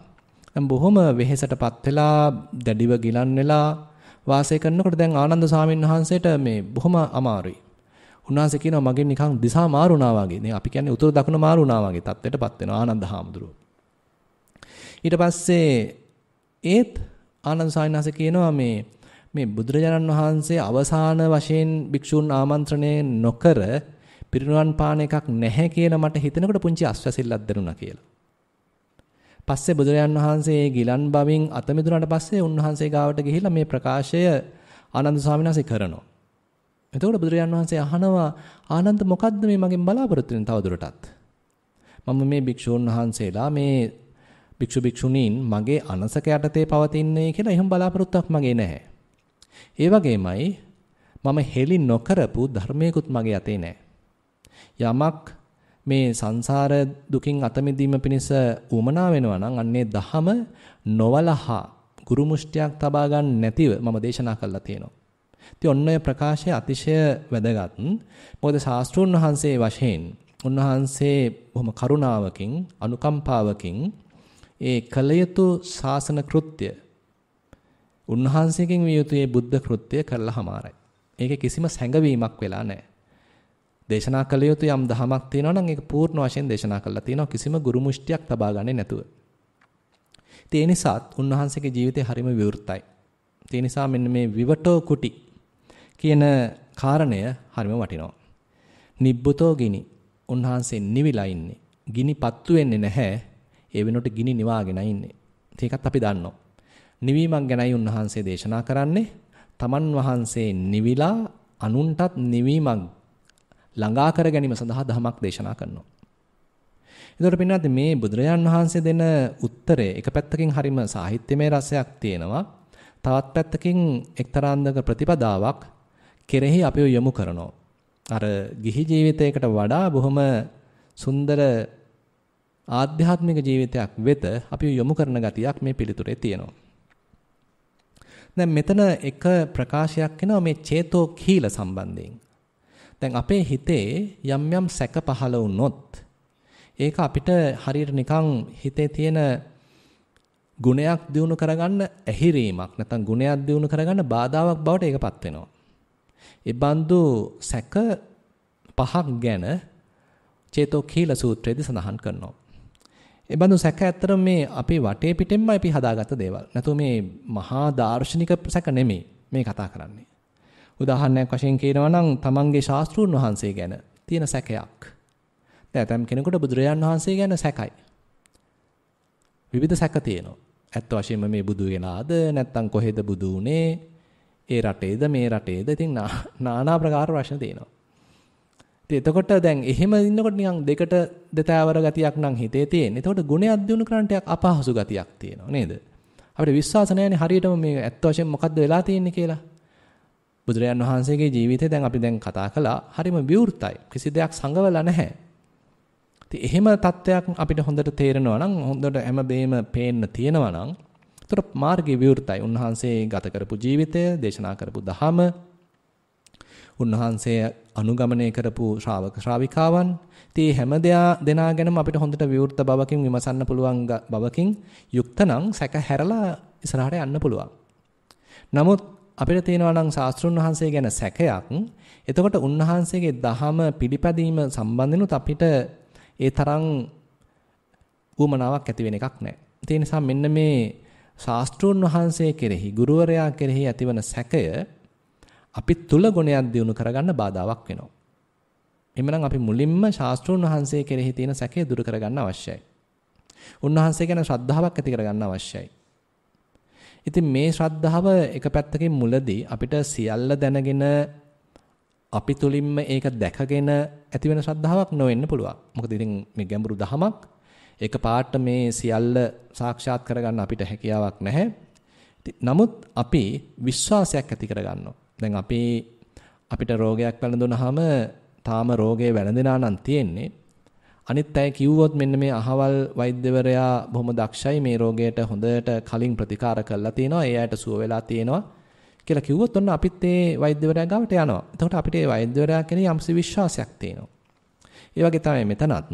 බොහොම වෙහෙසටපත් වෙලා දැඩිව ගිලන් වෙලා වාසය කරනකොට දැන් ආනන්ද සාමීන් වහන්සේට මේ බොහොම අමාරුයි. උන්වහන්සේ කියනවා මගෙන් නිකන් දිසා මාරු වුණා වගේ. දැන් අපි කියන්නේ උතුර දකුණ මාරු වුණා වගේ තත්ත්වයටපත් වෙනවා ආනන්ද හාමුදුරුවෝ. ඊට පස්සේ ඒත් ආනන්ද සාමීන් වහන්සේ කියනවා මේ මේ බුදුරජාණන් වහන්සේ අවසාන වශයෙන් භික්ෂූන් ආමන්ත්‍රණය නොකර පිරිනුවන් පාන එකක් නැහැ කියලා මට හිතෙනකොට පුංචි අස්වැසිල්ලක් දැනුණා කියලා. පස්සේ බුදුරජාණන් වහන්සේ ගිලන් බවින් අත මිදුණාට පස්සේ උන්වහන්සේ ගාවට ගිහිල්ලා මේ ප්‍රකාශය ආනන්ද ස්වාමීන් වහන්සේ කරනවා. එතකොට බුදුරජාණන් වහන්සේ අහනවා ආනන්ද මොකද්ද මේ මගෙන් බලාපොරොත්තු වෙන තවදුරටත්? මම මේ භික්ෂූන් වහන්සේලා මේ භික්ෂු භික්ෂුණීන් මගේ අනසක යටතේ පවතින්නේ කියලා එහෙම බලාපොරොත්තුවක් මගේ නැහැ. ඒ වගේමයි මම හෙලි නොකරපු ධර්මයකුත් මගේ යතේ නැහැ. යමක් මේ සංසාර දුකින් අත මිදීම පිණිස උමනා වෙනවා නම් අන්නේ දහම නොවලහා ගුරු මුෂ්ටියක් තබා ගන්න නැතිව මම දේශනා කළා තියෙනවා. ඉතින් ඔන්න ඔය ප්‍රකාශය අතිශය වැදගත්. මොකද ශාස්ත්‍රූන් වහන්සේ වශයෙන් උන්වහන්සේ බොහොම කරුණාවකින් අනුකම්පාවකින් ඒ කලයුතු ශාසන කෘත්‍ය උන්වහන්සේකින් විය යුතු මේ බුද්ධ කෘත්‍යය කළාමාරයි. ඒකේ කිසිම සැඟවීමක් වෙලා නැහැ. දේශනා කළ යුතු යම් දහමක් තියෙනවා නම් ඒක පූර්ණ වශයෙන් දේශනා කළා තියෙනවා කිසිම ගුරු මුෂ්ටියක් තබා ගන්නේ නැතුව. ඒ නිසාත් උන්වහන්සේගේ ජීවිතය හරිම විවෘතයි. ඒ නිසා මෙන්න මේ විවටෝ කුටි කියන කාරණය හරිම වටිනවා. නිබ්බුතෝ ගිනි උන්වහන්සේ නිවිලා ඉන්නේ. ගිනි පත්තු වෙන්නේ නැහැ. ඒ වෙනකොට ගිනි නිවාගෙන ඉන්නේ. ඒකත් අපි දන්නවා. නිවීමක් ගැනයි උන්වහන්සේ දේශනා කරන්නේ. තමන් වහන්සේ නිවිලා අනුන්ටත් නිවීමක් ළඟා කර ගැනීම සඳහා ධමයක් දේශනා කරනවා. එතකොට පින්නත් මේ බුදුරජාන් වහන්සේ දෙන උත්තරේ එක පැත්තකින් හරිම සාහිත්‍යමය රසයක් තියෙනවා. තවත් පැත්තකින් එක්තරා අන්දක ප්‍රතිපදාවක් කෙරෙහි අපිව යොමු කරනවා. අර ගිහි ජීවිතයකට වඩා බොහොම සුන්දර ආධ්‍යාත්මික ජීවිතයක් වෙත අපිව යොමු කරන ගතියක් මේ පිළිතුරේ තියෙනවා. දැන් මෙතන එක ප්‍රකාශයක් එනවා මේ චේතෝ කීල සම්බන්ධයෙන්. දැන් අපේ හිතේ යම් යම් සැක පහළ වුණොත් ඒක අපිට හරියට නිකන් හිතේ තියෙන ගුණයක් දිනු කරගන්න ඇහිරීමක් නැත්නම් ගුණයක් දිනු කරගන්න බාධාවක් බවට ඒකපත් වෙනවා. ඒ බඳු සැක පහක් ගැන චේතෝ කීල සූත්‍රයේදී සඳහන් කරනවා. ඒ බඳු සැක ඇත්තටම මේ අපේ වටේ පිටෙන්ම අපි හදාගත්ත දේවල්. නැතු මේ මහා දාර්ශනික සැක නෙමෙයි මේ කතා කරන්නේ. උදාහරණයක් වශයෙන් කියනවා නම් තමන්ගේ ශාස්ත්‍රූන් වහන්සේ ගැන තියෙන සැකයක්. දැන් ඇතම් කෙනෙකුට බුදුරජාන් වහන්සේ ගැන සැකයි. විවිධ සැක තියෙනවා. ඇත්ත වශයෙන්ම මේ බුදු වෙලාද නැත්නම් කොහෙද බුදු උනේ? ඒ රටේද මේ රටේද? ඉතින් නානා ප්‍රකාර ප්‍රශ්න තියෙනවා. එතකොට දැන් එහෙම ඉන්නකොට නිකන් දෙකට දෙතෑවර ගතියක් නම් හිතේ තියෙන. එතකොට ගුණයක් දිනු කරන්ටයක් අපහසු ගතියක් තියෙනවා නේද? අපිට විශ්වාස නැහැනේ හරියටම මේ ඇත්ත වශයෙන් මොකද්ද වෙලා තියෙන්නේ කියලා. බුදුරජාන් වහන්සේගේ ජීවිතේ දැන් අපි දැන් කතා කළා හරිම විවෘතයි. කිසි දෙයක් සංගවලා නැහැ. ඉතින් එහෙම තත්වයක් අපිට හොඳට තේරෙනවා නම් හොඳට හැමදේම පේන්න තියෙනවා නම් ඒතර මාර්ගයේ විවෘතයි. උන්වහන්සේ ගත කරපු ජීවිතය, දේශනා කරපු දහම, උන්වහන්සේ අනුගමනය කරපු ශ්‍රාවක ශ්‍රාවිකාවන් තී හැම දෙනා ගැනම අපිට හොඳට විවෘත බවකින් විමසන්න පුළුවන් බවකින් යුක්ත නම් සැක හැරලා ඉස්සරහට යන්න පුළුවන්. නමුත් අපිට තියෙනවා නම් ශාස්ත්‍රුන් වහන්සේ ගැන සැකයක්. එතකොට උන්වහන්සේගේ දහම පිළිපැදීම සම්බන්ධනොත් අපිට ඒ තරම් ඌමනාවක් ඇති වෙන එකක් නැහැ. ඒ නිසා මෙන්න මේ ශාස්ත්‍රුන් වහන්සේ කෙරෙහි ගුරුවරයා කෙරෙහි ඇතිවන සැකය අපි තුල ගුණයක් දිනු කරගන්න බාධාවක් වෙනවා. එhmenan අපි මුලින්ම ශාස්ත්‍රෝන් වහන්සේ කෙරෙහි තියෙන සැකය දුරු කරගන්න අවශ්‍යයි. උන්වහන්සේ ගැන ශ්‍රද්ධාවක් ඇති කරගන්න අවශ්‍යයි. ඉතින් මේ ශ්‍රද්ධාව එක පැත්තකින් මුලදී අපිට සියල්ල දැනගෙන අපි තුලින්ම ඒක දැකගෙන ඇති වෙන ශ්‍රද්ධාවක් නොවෙන්න පුළුවන්. මොකද ඉතින් මේ ගැඹුරු දහමක් ඒක පාට මේ සියල්ල සාක්ෂාත් කරගන්න අපිට හැකියාවක් නැහැ. නමුත් අපි විශ්වාසයක් ඇති කරගන්නවා. දැන් අපි අපිට රෝගයක් වැළඳුනහම තාම රෝගේ වැළඳෙනා නම් තියෙන්නේ. අනිත් අය කිව්වොත් මෙන්න මේ අහවල් වෛද්‍යවරයා බොහොම දක්ෂයි මේ රෝගයට හොඳට කලින් ප්‍රතිකාර කරලා තියෙනවා. ඒ අයට සුව වෙලා තියෙනවා කියලා කිව්වොත් ඔන්න අපිත් ඒ වෛද්‍යවරයා ගාවට යනවා. එතකොට අපිට ඒ වෛද්‍යවරයා කෙනේ යම්සි විශ්වාසයක් තියෙනවා. ඒ වගේ තමයි මෙතනත්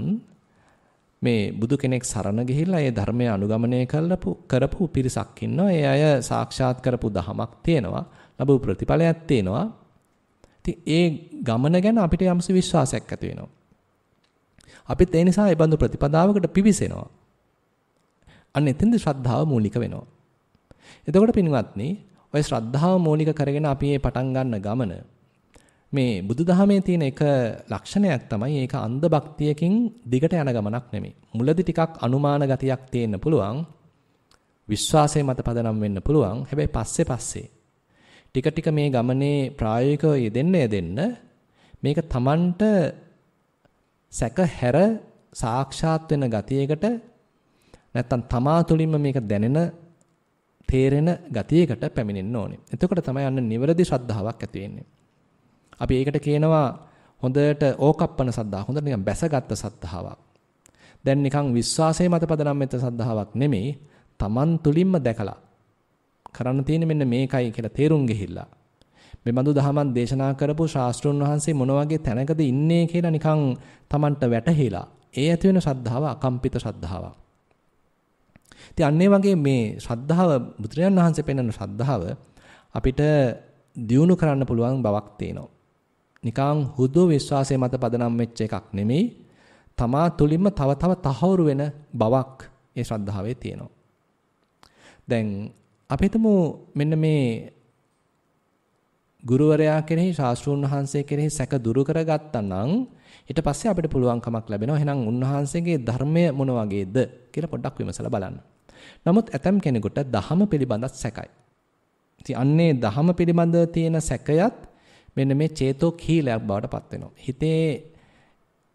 මේ බුදු කෙනෙක් සරණ ගිහිල්ලා ඒ ධර්මය අනුගමනය කරලපු කරපු පිරිසක් ඉන්නවා. ඒ අය සාක්ෂාත් කරපු දහමක් තියෙනවා. ලැබු ප්‍රතිඵලයක් තියෙනවා. ඉතින් ඒ ගමන ගැන අපිට යම්සි විශ්වාසයක් ඇති වෙනවා. අපිත් ඒ නිසා ඒ බඳු ප්‍රතිපදාවකට පිවිසෙනවා. අන්න එතෙන්ද ශ්‍රද්ධාව මූලික වෙනවා. එතකොට පින්වත්නි, ওই ශ්‍රද්ධාව මූලික කරගෙන අපි මේ පටන් ගන්න ගමන මේ බුදුදහමේ තියෙන එක ලක්ෂණයක් තමයි ඒක අන්ධ භක්තියකින් දිගට යන ගමනක් නෙමෙයි. මුලදි ටිකක් අනුමාන ගතියක් තියෙන්න පුළුවන්. විශ්වාසයේ මත පදනම් වෙන්න පුළුවන්. හැබැයි පස්සේ පස්සේ ටික ටික මේ ගමනේ ප්‍රායෝගිකව යෙදෙන්න යෙදෙන්න මේක Tamanට සැකහැර සාක්ෂාත් වෙන ගතියකට නැත්තම් තමා තුළින්ම මේක දැනෙන තේරෙන ගතියකට පැමිණෙන්න ඕනේ. එතකොට තමයි අන්න නිවැරදි ශ්‍රද්ධාවක් ඇති වෙන්නේ. අපි ඒකට කියනවා හොඳට ඕකප්පන සද්ධා හොඳට නිකන් බැසගත් සද්ධාාවක්. දැන් නිකන් විශ්වාසයේ මත පදනම් වෙච්ච සද්ධාාවක් නෙමෙයි. Taman තුලින්ම දැකලා කරන්න තියෙන්නේ මෙන්න මේකයි කියලා තේරුම් ගිහිල්ලා මේ බඳු දහමක් දේශනා කරපු ශාස්ත්‍රුන් වහන්සේ මොන වගේ තැනකද ඉන්නේ කියලා නිකන් Tamanට වැටහිලා ඒ ඇති වෙන ශ්‍රද්ධාව අකම්පිත ශ්‍රද්ධාවක්. ඉතින් අන්නේ වගේ මේ ශ්‍රද්ධාව බුදුරජාණන් වහන්සේ පෙන්වන ශ්‍රද්ධාව අපිට දියුණු කරන්න පුළුවන් බවක් තියෙනවා. නිකන් හුදු විශ්වාසය මත පදනම් වෙච්ච එකක් නෙමෙයි. තමා තුලින්ම තව තව තහවුරු වෙන බවක් ඒ ශ්‍රද්ධාවේ තියෙනවා. දැන් අපි හිතමු මෙන්න මේ ගුරුවරයා කෙරෙහි ශාස්ත්‍රූන් වහන්සේ කෙරෙහි සැක දුරු කරගත්තා නම් ඊට පස්සේ අපිට පුළුවන්කමක් ලැබෙනවා එහෙනම් උන්වහන්සේගේ ධර්මය මොන වගේද කියලා පොඩ්ඩක් විමසලා බලන්න. නමුත් ඇතම් කෙනෙකුට දහම පිළිබඳත් සැකයි. ඉතින් අන්නේ දහම පිළිබඳ තියෙන සැකයත් මෙන්න මේ චේතෝ කීලයක් බවට පත් වෙනවා. හිතේ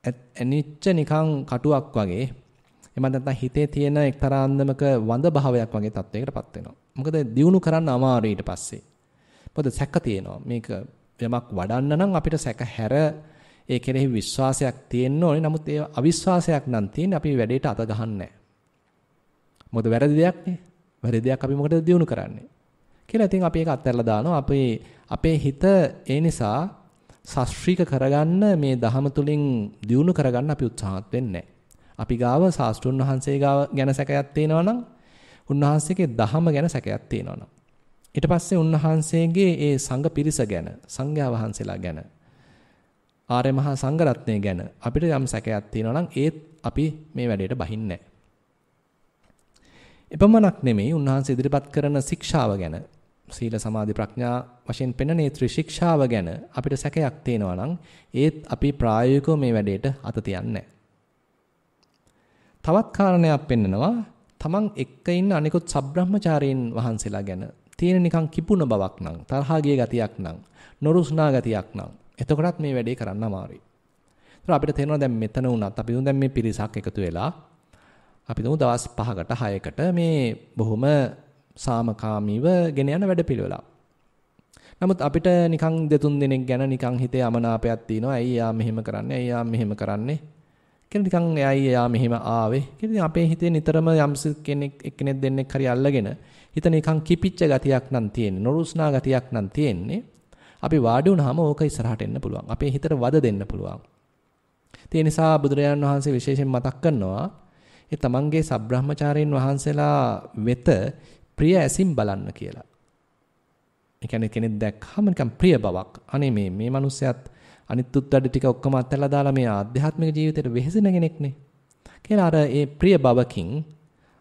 ඇනිච්ච නිකං කටුවක් වගේ එහෙම නැත්නම් හිතේ තියෙන එක්තරා අන්දමක වඳ භාවයක් වගේ තත්වයකට පත් වෙනවා. මොකද දියුණු කරන්න අමාරුයි ඊට පස්සේ. මොකද සැක තියෙනවා. මේක යමක් වඩන්න නම් අපිට සැක හැර ඒ කෙරෙහි විශ්වාසයක් තියෙන්න ඕනේ. නමුත් ඒ අවිශ්වාසයක් නම් තියෙන්නේ අපි වැඩේට අත ගහන්නේ මොකද වැරදි දෙයක් නේ. වැරදි දෙයක් අපි මොකටද දියුණු කරන්නේ? කියලා ඉතින් අපි ඒක අත්හැරලා දානවා. අපේ අපේ හිත ඒ නිසා ශාස්ත්‍රීක කරගන්න මේ දහම තුලින් දියුණු කරගන්න අපි උත්සාහත් වෙන්නේ අපි ගාව සාස්ත්‍රුන් වහන්සේ ගාව ගැන සැකයක් තියෙනවා නම් උන්වහන්සේගේ දහම ගැන සැකයක් තියෙනවා ඊට පස්සේ උන්වහන්සේගේ ඒ සංඝ පිරිස ගැන සංඝයා වහන්සේලා ගැන ආර්ය මහා සංඝරත්නය ගැන අපිට යම් සැකයක් තියෙනවා නම් ඒත් අපි මේ වැඩේට බහින්නේ එපමණක් නෙමෙයි උන්වහන්සේ ඉදිරිපත් කරන ශික්ෂාව ගැන සීල සමාධි ප්‍රඥා වශයෙන් පෙන්වන ඒ ත්‍රිශික්ෂාව ගැන අපිට සැකයක් තියෙනවා නම් ඒත් අපි ප්‍රායෝගිකව මේ වැඩේට අත තියන්නේ තවත් කාරණයක් පෙන්නනවා තමන් එක්ක ඉන්න අනිකුත් සබ්‍රහ්මචාරීන් වහන්සේලා ගැන තියෙන නිකන් කිපුණ බවක් නම් තරහා ගිය ගතියක් නම් නොරුස්නා ගතියක් නම් එතකොටත් මේ වැඩේ කරන්න අමාරුයි. ඒතර අපිට තේරෙනවා දැන් මෙතන වුණත් අපි දැන් මේ පිරිසක් එකතු වෙලා අපි දුමු දවස් 5කට 6කට මේ බොහොම සාමකාමීව ගෙන යන වැඩපිළිවෙලක්. නමුත් අපිට නිකන් දෙතුන් දිනක් ගැන නිකන් හිතේ අමනාපයක් තියෙනවා. ඇයි යා මෙහෙම කරන්නේ? ඇයි යා මෙහෙම කරන්නේ? කියලා නිකන් එයයි එයා මෙහෙම ආවේ කියලා ඉතින් අපේ හිතේ නිතරම යම් කෙනෙක් එක්කෙනෙක් දෙන්නෙක් හරි අල්ලගෙන හිත නිකන් කිපිච්ච ගතියක් නම් තියෙන්නේ නොරුස්නා ගතියක් නම් තියෙන්නේ අපි වාඩි වුණාම ඕක ඉස්සරහට එන්න පුළුවන් අපේ හිතට වද දෙන්න පුළුවන් ඒ නිසා බුදුරජාණන් වහන්සේ විශේෂයෙන් මතක් කරනවා ඒ තමන්ගේ සබ්‍රහ්මචාරීන් වහන්සේලා වෙත ප්‍රිය ඇසින් බලන්න කියලා. ඒ කියන්නේ කෙනෙක් දැක්කම නිකන් ප්‍රිය බවක්. අනේ මේ මේ මිනිස්සයාත් අනිත් උත් වැඩ ටික ඔක්කොම අත්හැරලා දාලා මේ ආධ්‍යාත්මික ජීවිතයට වෙහෙසෙන කෙනෙක්නේ කියලා අර ඒ ප්‍රිය බවකින්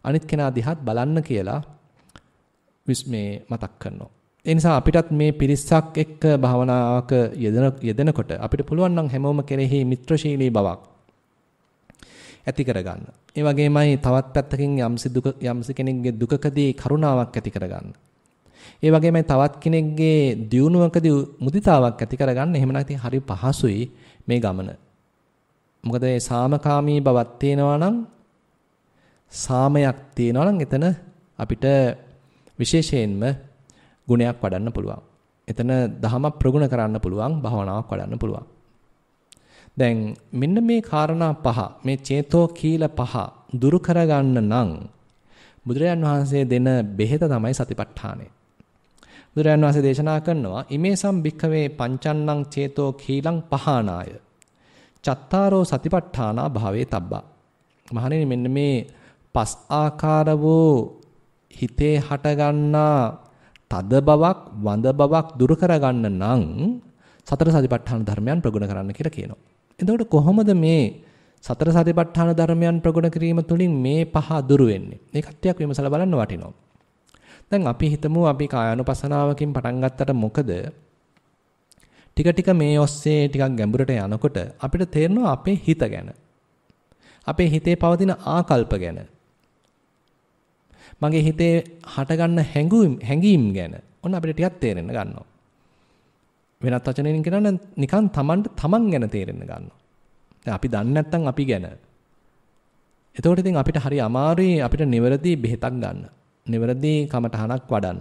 අනිත් කෙනා දිහාත් බලන්න කියලා විස්මේ මතක් කරනවා. ඒ නිසා අපිටත් මේ පිරිස්සක් එක්ක භවනාවක යෙදෙන යෙදෙනකොට අපිට පුළුවන් නම් හැමෝම කෙරෙහි මිත්‍රශීලී බවක් ඇති කරගන්න. ඒ වගේමයි තවත් පැත්තකින් යම්සි දුක යම්සි කෙනෙක්ගේ දුකකදී කරුණාවක් ඇති කරගන්න. ඒ වගේම තවත් කෙනෙක්ගේ දියුණුවකදී මුදිතාවක් ඇති කරගන්න එහෙම නැත්නම් හරි පහසුයි මේ ගමන. මොකද ඒ සාමකාමී බවක් තියෙනවා නම් සාමයක් තියෙනවා නම් එතන අපිට විශේෂයෙන්ම ගුණයක් වඩන්න පුළුවන්. එතන දහමක් ප්‍රගුණ කරන්න පුළුවන්, භවනාවක් වඩන්න පුළුවන්. දැන් මෙන්න මේ කාරණා පහ මේ චේතෝ කීල පහ දුරු කරගන්න නම් බුදුරජාන් වහන්සේ දෙන බෙහෙත තමයි සතිපට්ඨානය. බුදුරයන් වහන්සේ දේශනා කරනවා ඉමේසම් භික්ඛවේ පංචන්නං චේතෝ කීලං පහානාය චත්තාරෝ සතිපට්ඨානා භාවේ තබ්බා මහණෙනි මෙන්න මේ පස් ආකාර වූ හිතේ හටගන්නා තද බවක් වඳ බවක් දුරු කරගන්න නම් සතර සතිපට්ඨාන ධර්මයන් ප්‍රගුණ කරන්න කියලා කියනවා. එතකොට කොහොමද මේ සතර සතිපට්ඨාන ධර්මයන් ප්‍රගුණ කිරීම තුළින් මේ පහ දුරු වෙන්නේ? මේ කට්ටියක් විමසලා බලන්න වටිනවා. දැන් අපි හිතමු අපි කායानुපසනාවකින් පටන් ගත්තට මොකද ටික ටික මේ ඔස්සේ ටිකක් ගැඹුරට යනකොට අපිට තේරෙනවා අපේ හිත ගැන. අපේ හිතේ පවතින ආකල්ප ගැන. මගේ හිතේ හටගන්න හැඟීම් හැඟීම් ගැන ඔන්න අපිට ටිකක් තේරෙන්න ගන්නවා. වෙනත් වචනයකින් කියනවා නිකන් තමන්ට තමන් ගැන තේරෙන්න ගන්නවා. දැන් අපි දන්නේ නැත්නම් අපි ගැන. එතකොට ඉතින් අපිට හරි අමාරුයි අපිට නිවැරදි බෙහෙතක් ගන්න. නිවැරදි කමටහනක් වඩන්න.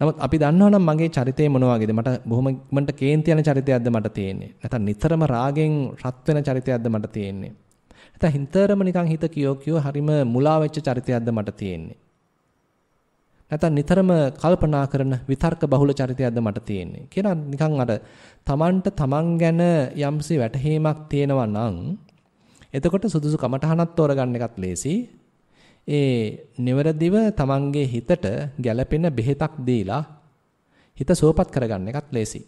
නමුත් අපි දන්නවනම් මගේ චරිතය මොන වගේද මට බොහොම ඉක්මනට කේන්ති යන චරිතයක්ද මට තියෙන්නේ නැත්නම් නිතරම රාගෙන් රත් වෙන චරිතයක්ද මට තියෙන්නේ නැත්නම් හිතරම නිකන් හිත කියෝ කියෝ හරිම මුලා වෙච්ච චරිතයක්ද මට තියෙන්නේ නැත්නම් නිතරම කල්පනා කරන විතර්ක බහුල චරිතයක්ද මට තියෙන්නේ කියලා නිකන් අර තමන්ට තමන් ගැන යම්සි වැටහීමක් තියෙනවා නම් එතකොට සුදුසු කමටහනක් තෝරගන්න එකත් ලේසි ඒ නිවරදිව තමන්ගේ හිතට ගැළපෙන බෙහෙතක් දීලා හිත සුවපත් කරගන්න එකත් ලේසි.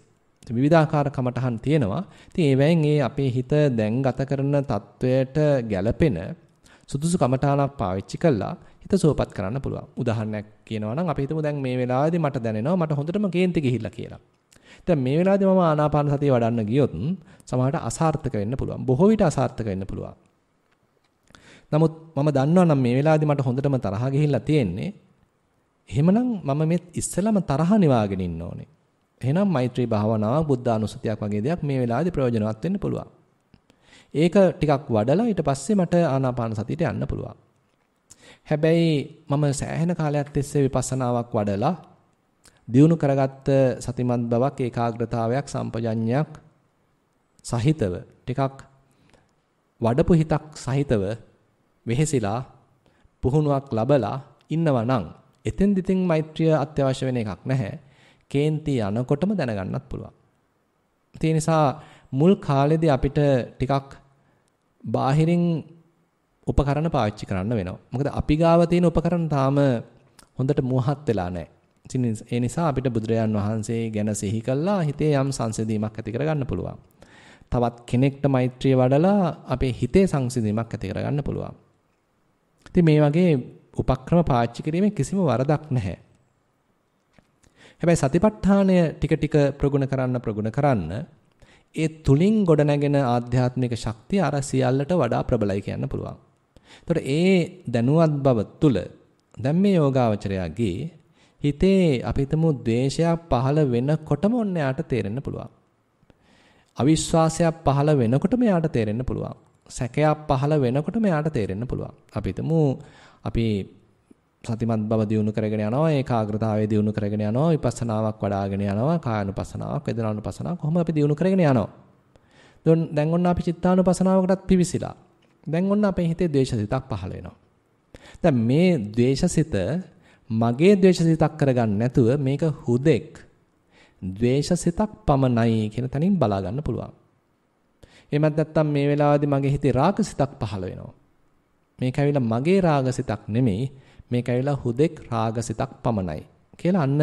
විවිධාකාර කමටහන් තියෙනවා. ඉතින් ඒවැයින් ඒ අපේ හිත දැන් ගත කරන තත්වයට ගැළපෙන සුදුසු කමටහනක් පාවිච්චි කළා හිත සුවපත් කරන්න පුළුවන්. උදාහරණයක් කියනවා නම් අපි හිතමු දැන් මේ වෙලාවේදී මට දැනෙනවා මට හොඳටම කේන්ති ගිහිල්ලා කියලා. දැන් මේ වෙලාවේදී මම ආනාපාන සතිය වඩන්න ගියොත් සමහරට අසාර්ථක වෙන්න පුළුවන්. බොහෝ විට අසාර්ථක වෙන්න පුළුවන්. නමුත් මම දන්නවා නම් මේ වෙලාවේදී මට හොඳටම තරහ ගිහිල්ලා තියෙන්නේ. එහෙමනම් මම මේ ඉස්සෙල්ලම තරහ නිවාගෙන ඉන්න ඕනේ. එහෙනම් මෛත්‍රී භාවනාව බුද්ධානුස්සතියක් වගේ දෙයක් මේ වෙලාවේදී ප්‍රයෝජනවත් වෙන්න පුළුවන්. ඒක ටිකක් වඩලා ඊට පස්සේ මට ආනාපාන සතියට යන්න පුළුවන්. හැබැයි මම සෑහෙන කාලයක් තිස්සේ විපස්සනාවක් වඩලා දියුණු කරගත්ත සතිමත් බවක් ඒකාග්‍රතාවයක් සම්පජඤ්ඤයක් සහිතව ටිකක් වඩපු හිතක් සහිතව වෙහෙසිලා පුහුණුවක් ලබලා ඉන්නවා නම් එතෙන් දිතින් මෛත්‍රිය අත්‍යවශ්‍ය වෙන එකක් නැහැ. කේන්ති යනකොටම දැනගන්නත් පුළුවන්. ඒ නිසා මුල් කාලෙදී අපිට ටිකක් බාහිරින් උපකරණ පාවිච්චි කරන්න වෙනවා. මොකද අපි ගාව තියෙන උපකරණ තාම හොඳට මුවහත් වෙලා නැහැ. ඉතින් ඒ නිසා අපිට බුදුරජාන් වහන්සේ ගැන සිහි කළා හිතේ යම් සංසිඳීමක් ඇති කරගන්න පුළුවන්. තවත් කෙනෙක්ට මෛත්‍රිය වඩලා අපේ හිතේ සංසිඳීමක් ඇති කරගන්න පුළුවන්. ඉතින් මේ වගේ උපක්‍රම පාවිච්චි කිරීමෙන් කිසිම වරදක් නැහැ. හැබැයි සතිපට්ඨානය ටික ටික ප්‍රගුණ කරන්න ප්‍රගුණ කරන්න ඒ තුලින් ගොඩනැගෙන ආධ්‍යාත්මික ශක්තිය අර සියල්ලට වඩා ප්‍රබලයි කියන්න පුළුවන්. ඒතකොට ඒ දැනුවත් බව තුල දැන් මේ යෝගාවචරයාගේ හිතේ අපි හිතමු ද්වේෂයක් පහළ වෙනකොටම ඔන්න යාට තේරෙන්න පුළුවන්. අවිශ්වාසයක් පහළ වෙනකොටම යාට තේරෙන්න පුළුවන්. සැකයක් පහළ වෙනකොට මෙයාට තේරෙන්න පුළුවන්. අපි හිතමු අපි සතිමත් බව දියුණු කරගෙන යනවා ඒකාග්‍රතාවය දියුණු කරගෙන යනවා විපස්සනාවක් වඩාගෙන යනවා කායනුපස්සනාවක් වේදනානුපස්සනාවක් කොහොම අපි දියුණු කරගෙන යනවා දැන් දැන් ඔන්න අපි චිත්තානුපස්සනාවකටත් පිවිසිලා දැන් ඔන්න අපේ හිතේ ද්වේෂසිතක් පහළ වෙනවා දැන් මේ ද්වේෂසිත මගේ ද්වේෂසිතක් කරගන්න නැතුව මේක හුදෙක් ද්වේෂසිතක් පමණයි කියන තැනින් බලා ගන්න පුළුවන් එමත් නැත්තම් මේ වෙලාවේදී මගේ හිතේ රාගසිතක් පහළ වෙනවා. මේක ඇවිල්ලා මගේ රාගසිතක් නෙමෙයි මේක ඇවිල්ලා හුදෙක් රාගසිතක් පමණයි කියලා අන්න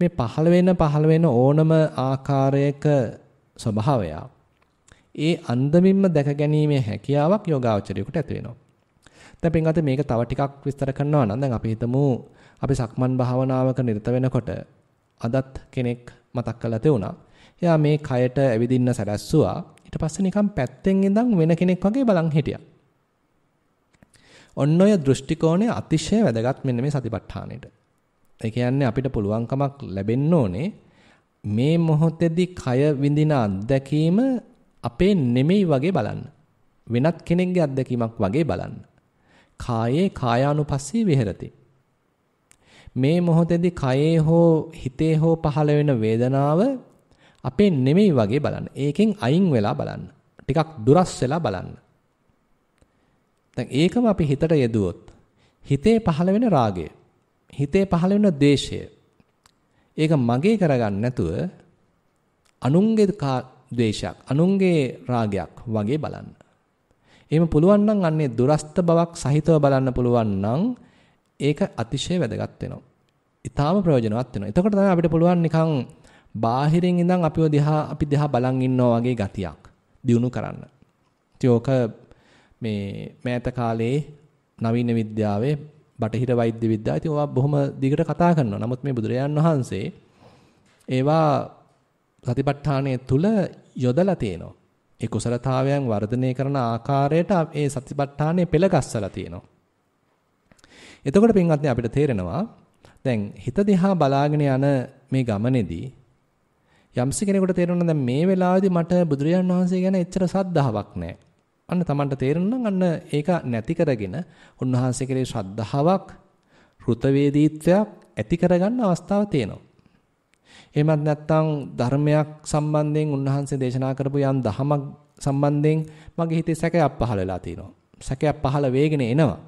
මේ පහළ වෙන පහළ වෙන ඕනම ආකාරයක ස්වභාවය ඒ අන්දමින්ම දැක ගැනීමේ හැකියාවක් යෝගාවචරයෙකුට ඇති වෙනවා. දැන් පින්වත මේක තව ටිකක් විස්තර කරනවා නම් දැන් අපි හිතමු අපි සක්මන් භාවනාවක නිරත වෙනකොට අදත් කෙනෙක් මතක් කරලා තේ උනා. එයා මේ කයට ඇවිදින්න සැලැස්සුවා. ඊට පස්සේ නිකන් පැත්තෙන් ඉඳන් වෙන කෙනෙක් වගේ බලන් හිටියා. ඔන්න ඔය දෘෂ්ටි කෝණය අතිශය වැදගත් මෙන්න මේ සතිපට්ඨානෙට. ඒ කියන්නේ අපිට පුළුවන්කමක් ලැබෙන්න ඕනේ මේ මොහොතේදී කය විඳින අත්දැකීම අපේ නෙමෙයි වගේ බලන්න. වෙනත් කෙනෙක්ගේ අත්දැකීමක් වගේ බලන්න. කායේ කායානුපස්සී විහෙරති. මේ මොහොතේදී කයේ හෝ හිතේ හෝ පහළ වෙන වේදනාව අපේ නෙමෙයි වගේ බලන්න. ඒකෙන් අයින් වෙලා බලන්න. ටිකක් දුරස් වෙලා බලන්න. දැන් ඒකම අපි හිතට යෙදුවොත් හිතේ පහළ වෙන රාගය, හිතේ පහළ වෙන ද්වේෂය. ඒක මගේ කරගන්න නැතුව අනුන්ගේ ද්වේෂයක්, අනුන්ගේ රාගයක් වගේ බලන්න. එහෙම පුළුවන් නම් අන්නේ දුරස්ත බවක් සහිතව බලන්න පුළුවන් නම් ඒක අතිශය වැදගත් වෙනවා. ඊටාම ප්‍රයෝජනවත් වෙනවා. එතකොට තමයි අපිට පුළුවන් නිකන් බාහිරින් ඉඳන් අපිව දිහා අපි දිහා බලන් ඉන්නවා වගේ ගතියක් දිනු කරන්න. ඉතින් මේ මෑත කාලේ නවීන විද්‍යාවේ බටහිර වෛද්‍ය විද්‍යාව ඉතින් ඒවා බොහොම දිගට කතා කරනවා. නමුත් මේ බුදුරජාන් වහන්සේ ඒවා සතිපට්ඨානය තුල යොදලා තියෙනවා. ඒ කුසලතාවයන් වර්ධනය කරන ආකාරයට ඒ සතිපට්ඨානය පෙළගස්සලා තියෙනවා. එතකොට පින්වත්නි අපිට තේරෙනවා දැන් හිත දිහා බලාගෙන යන මේ ගමනේදී යම්සි කෙනෙකුට තේරෙනවා දැන් මේ වෙලාවේදී මට බුදුරජාණන් වහන්සේ ගැන එච්චර සද්ධාාවක් නැහැ. අන්න Tamanට තේරෙනවා අන්න ඒක නැති කරගෙන උන්වහන්සේ කෙරේ ශ්‍රද්ධාවක් හෘතවේදීත්වයක් ඇති කරගන්න අවස්ථාව තියෙනවා. එහෙමත් නැත්නම් ධර්මයක් සම්බන්ධයෙන් උන්වහන්සේ දේශනා කරපු යම් දහමක් සම්බන්ධයෙන් මගේ හිතේ සැකයක් පහළ වෙලා තියෙනවා. සැකයක් පහළ වෙගෙන එනවා.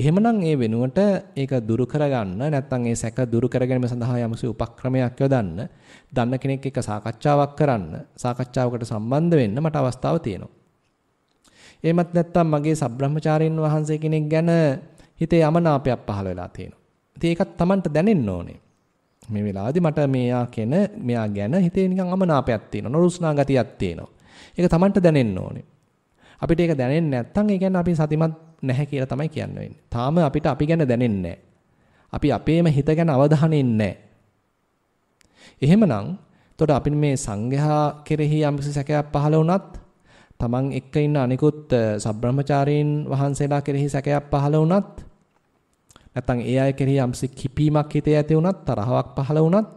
එහෙමනම් ඒ වෙනුවට ඒක දුරු කරගන්න නැත්නම් ඒ සැක දුරු කරගැනීම සඳහා යම්සි උපක්‍රමයක් යොදන්න දන්න කෙනෙක් එක්ක සාකච්ඡාවක් කරන්න සාකච්ඡාවකට සම්බන්ධ වෙන්න මට අවස්ථාව තියෙනවා. එහෙමත් නැත්නම් මගේ සබ්‍රහ්මචාරින් වහන්සේ කෙනෙක් ගැන හිතේ යමනාපයක් පහළ වෙලා තියෙනවා. ඉතින් ඒකත් Tamanට දැනෙන්න ඕනේ. මේ වෙලාවේදී මට මෙයා කෙන මෙයා ගැන හිතේ නිකන් අමනාපයක් තියෙනවා නුරුස්නා ගතියක් තියෙනවා ඒක Tamanට දැනෙන්න ඕනේ අපිට ඒක දැනෙන්නේ නැත්නම් ඒ කියන්නේ අපි සතිමත් නැහැ කියලා තමයි කියන්න වෙන්නේ. තාම අපිට අපි ගැන දැනෙන්නේ අපි අපේම හිත ගැන අවධානය නැහැ. එහෙමනම් එතකොට අපි මේ සංඝයා කෙරෙහි යම්කිසි සැකයක් පහළ වුණත් තමන් එක්ක ඉන්න අනිකුත් සබ්‍රහ්මචාරීන් වහන්සේලා කෙරෙහි සැකයක් පහළ වුණත් නැත්නම් ඒ අය කෙරෙහි යම්කිසි කිපීමක් හිතේ ඇති වුණත් තරහවක් පහළ වුණත්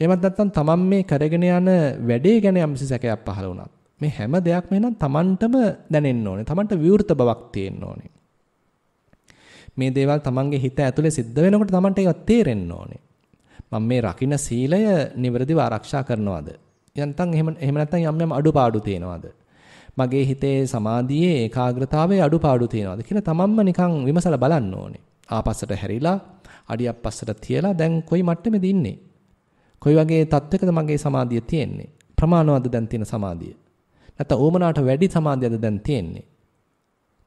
එහෙමත් නැත්නම් තමන් මේ කරගෙන යන වැඩේ ගැන යම්කිසි සැකයක් පහළ වුණත් මේ හැම දෙයක්ම එනම් Tamanටම දැනෙන්න ඕනේ. Tamanට විවෘත බවක් තියෙන්න ඕනේ. මේ දේවල් Tamanගේ හිත ඇතුලේ සිද්ධ වෙනකොට Tamanට ඒක තේරෙන්න ඕනේ. මම මේ රකින්න සීලය නිවැරදිව ආරක්ෂා කරනවද? නැත්නම් එහෙම එහෙම නැත්නම් යම් යම් අඩුපාඩු තියෙනවද? මගේ හිතේ සමාධියේ ඒකාග්‍රතාවයේ අඩුපාඩු තියෙනවද කියලා Tamanම නිකන් විමසලා බලන්න ඕනේ. ආපස්සට හැරිලා අඩියක් පස්සට තියලා දැන් කොයි මට්ටමේද ඉන්නේ? කොයි වගේ තත්වයකද මගේ සමාධිය තියෙන්නේ? ප්‍රමාණවත්ද දැන් තියෙන සමාධිය? නැත්නම් ඕමනාවට වැඩි සමාධියද දැන් තියෙන්නේ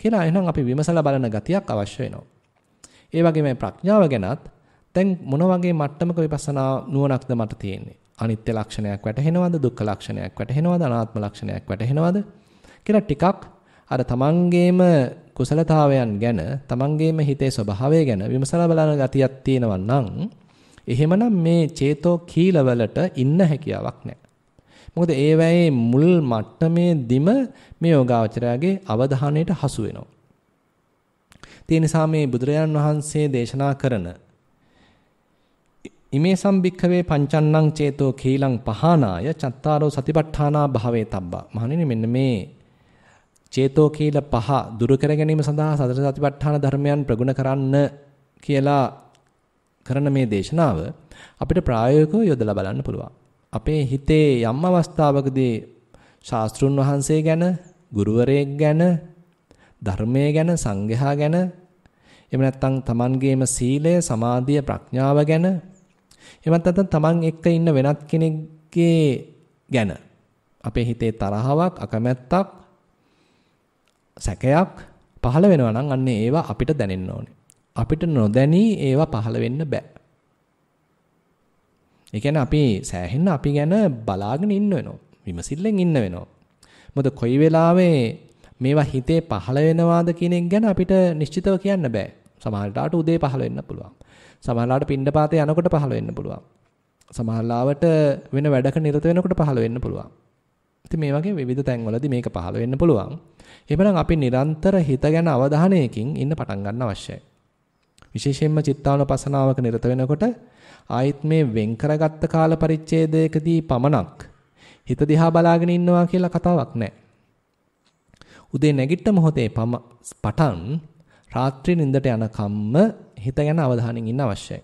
කියලා එහෙනම් අපි විමසලා බලන ගතියක් අවශ්‍ය වෙනවා. ඒ වගේම ප්‍රඥාව ගැනත් දැන් මොන වගේ මට්ටමක විපස්සනා නුවණක්ද මට තියෙන්නේ? අනිත්‍ය ලක්ෂණයක් වැටහෙනවද? දුක්ඛ ලක්ෂණයක් වැටහෙනවද? අනාත්ම ලක්ෂණයක් වැටහෙනවද? කියලා ටිකක් අර තමන්ගේම කුසලතාවයන් ගැන, තමන්ගේම හිතේ ස්වභාවය ගැන විමසලා බලන ගතියක් තියෙනවා නම් එහෙමනම් මේ චේතෝ කීලවලට ඉන්න හැකියාවක් නැහැ. මොකද ඒ වෙයි මුල් මට්ටමේදීම මේ යෝගාවචරයාගේ අවධානයට හසු වෙනවා. ඒ නිසා මේ බුදුරජාන් වහන්සේ දේශනා කරන ඉමේ සම්බික්කවේ පංචන්නං චේතෝ කීලං පහනාය චත්තාරෝ සතිපට්ඨානා භාවේ තබ්බා. මහණෙනි මෙන්න මේ චේතෝ කීල පහ දුරු කර ගැනීම සඳහා සතර සතිපට්ඨාන ධර්මයන් ප්‍රගුණ කරන්න කියලා කරන මේ දේශනාව අපිට ප්‍රායෝගිකව යොදලා බලන්න පුළුවන්. අපේ හිතේ යම් අවස්ථාවකදී ශාස්ත්‍රුන් වහන්සේ ගැන, ගුරුවරයෙක් ගැන, ධර්මයේ ගැන, සංඝයා ගැන එහෙම නැත්නම් තමන්ගේම සීලය, සමාධිය, ප්‍රඥාව ගැන එහෙම නැත්නම් තමන් එක්ක ඉන්න වෙනත් කෙනෙක්ගේ ගැන අපේ හිතේ තරහාවක්, අකමැත්තක්, සැකයක් පහළ වෙනවා නම් අන්න ඒවා අපිට දැනෙන්න ඕනේ. අපිට නොදැනී ඒවා පහළ වෙන්න බෑ. ඒ කියන්නේ අපි සෑහෙන්න අපි ගැන බලාගෙන ඉන්න වෙනවා. විමසිල්ලෙන් ඉන්න වෙනවා. මොකද කොයි වෙලාවෙ මේවා හිතේ පහළ වෙනවාද කියන එක ගැන අපිට නිශ්චිතව කියන්න බෑ. සමහරලාට උදේ පහළ වෙන්න පුළුවන්. සමහරලාට පින්ඩපාතේ යනකොට පහළ වෙන්න පුළුවන්. සමහරලාවට වෙන වැඩක නිරත වෙනකොට පහළ වෙන්න පුළුවන්. ඉතින් මේ වගේ විවිධ තැන්වලදී මේක පහළ වෙන්න පුළුවන්. එහෙමනම් අපි නිරන්තර හිත ගැන අවධානයකින් ඉන්න පටන් ගන්න අවශ්‍යයි. විශේෂයෙන්ම චිත්තානුපසනාවක නිරත වෙනකොට ආයෙත් මේ වෙන් කරගත්ත කාල පරිච්ඡේදයකදී පමණක් හිත දිහා බලාගෙන ඉන්නවා කියලා කතාවක් නැහැ. උදේ නැගිට්ට මොහොතේ පටන් රාත්‍රී නිින්දට යනකම්ම හිත ගැන අවධානයෙන් ඉන්න අවශ්‍යයි.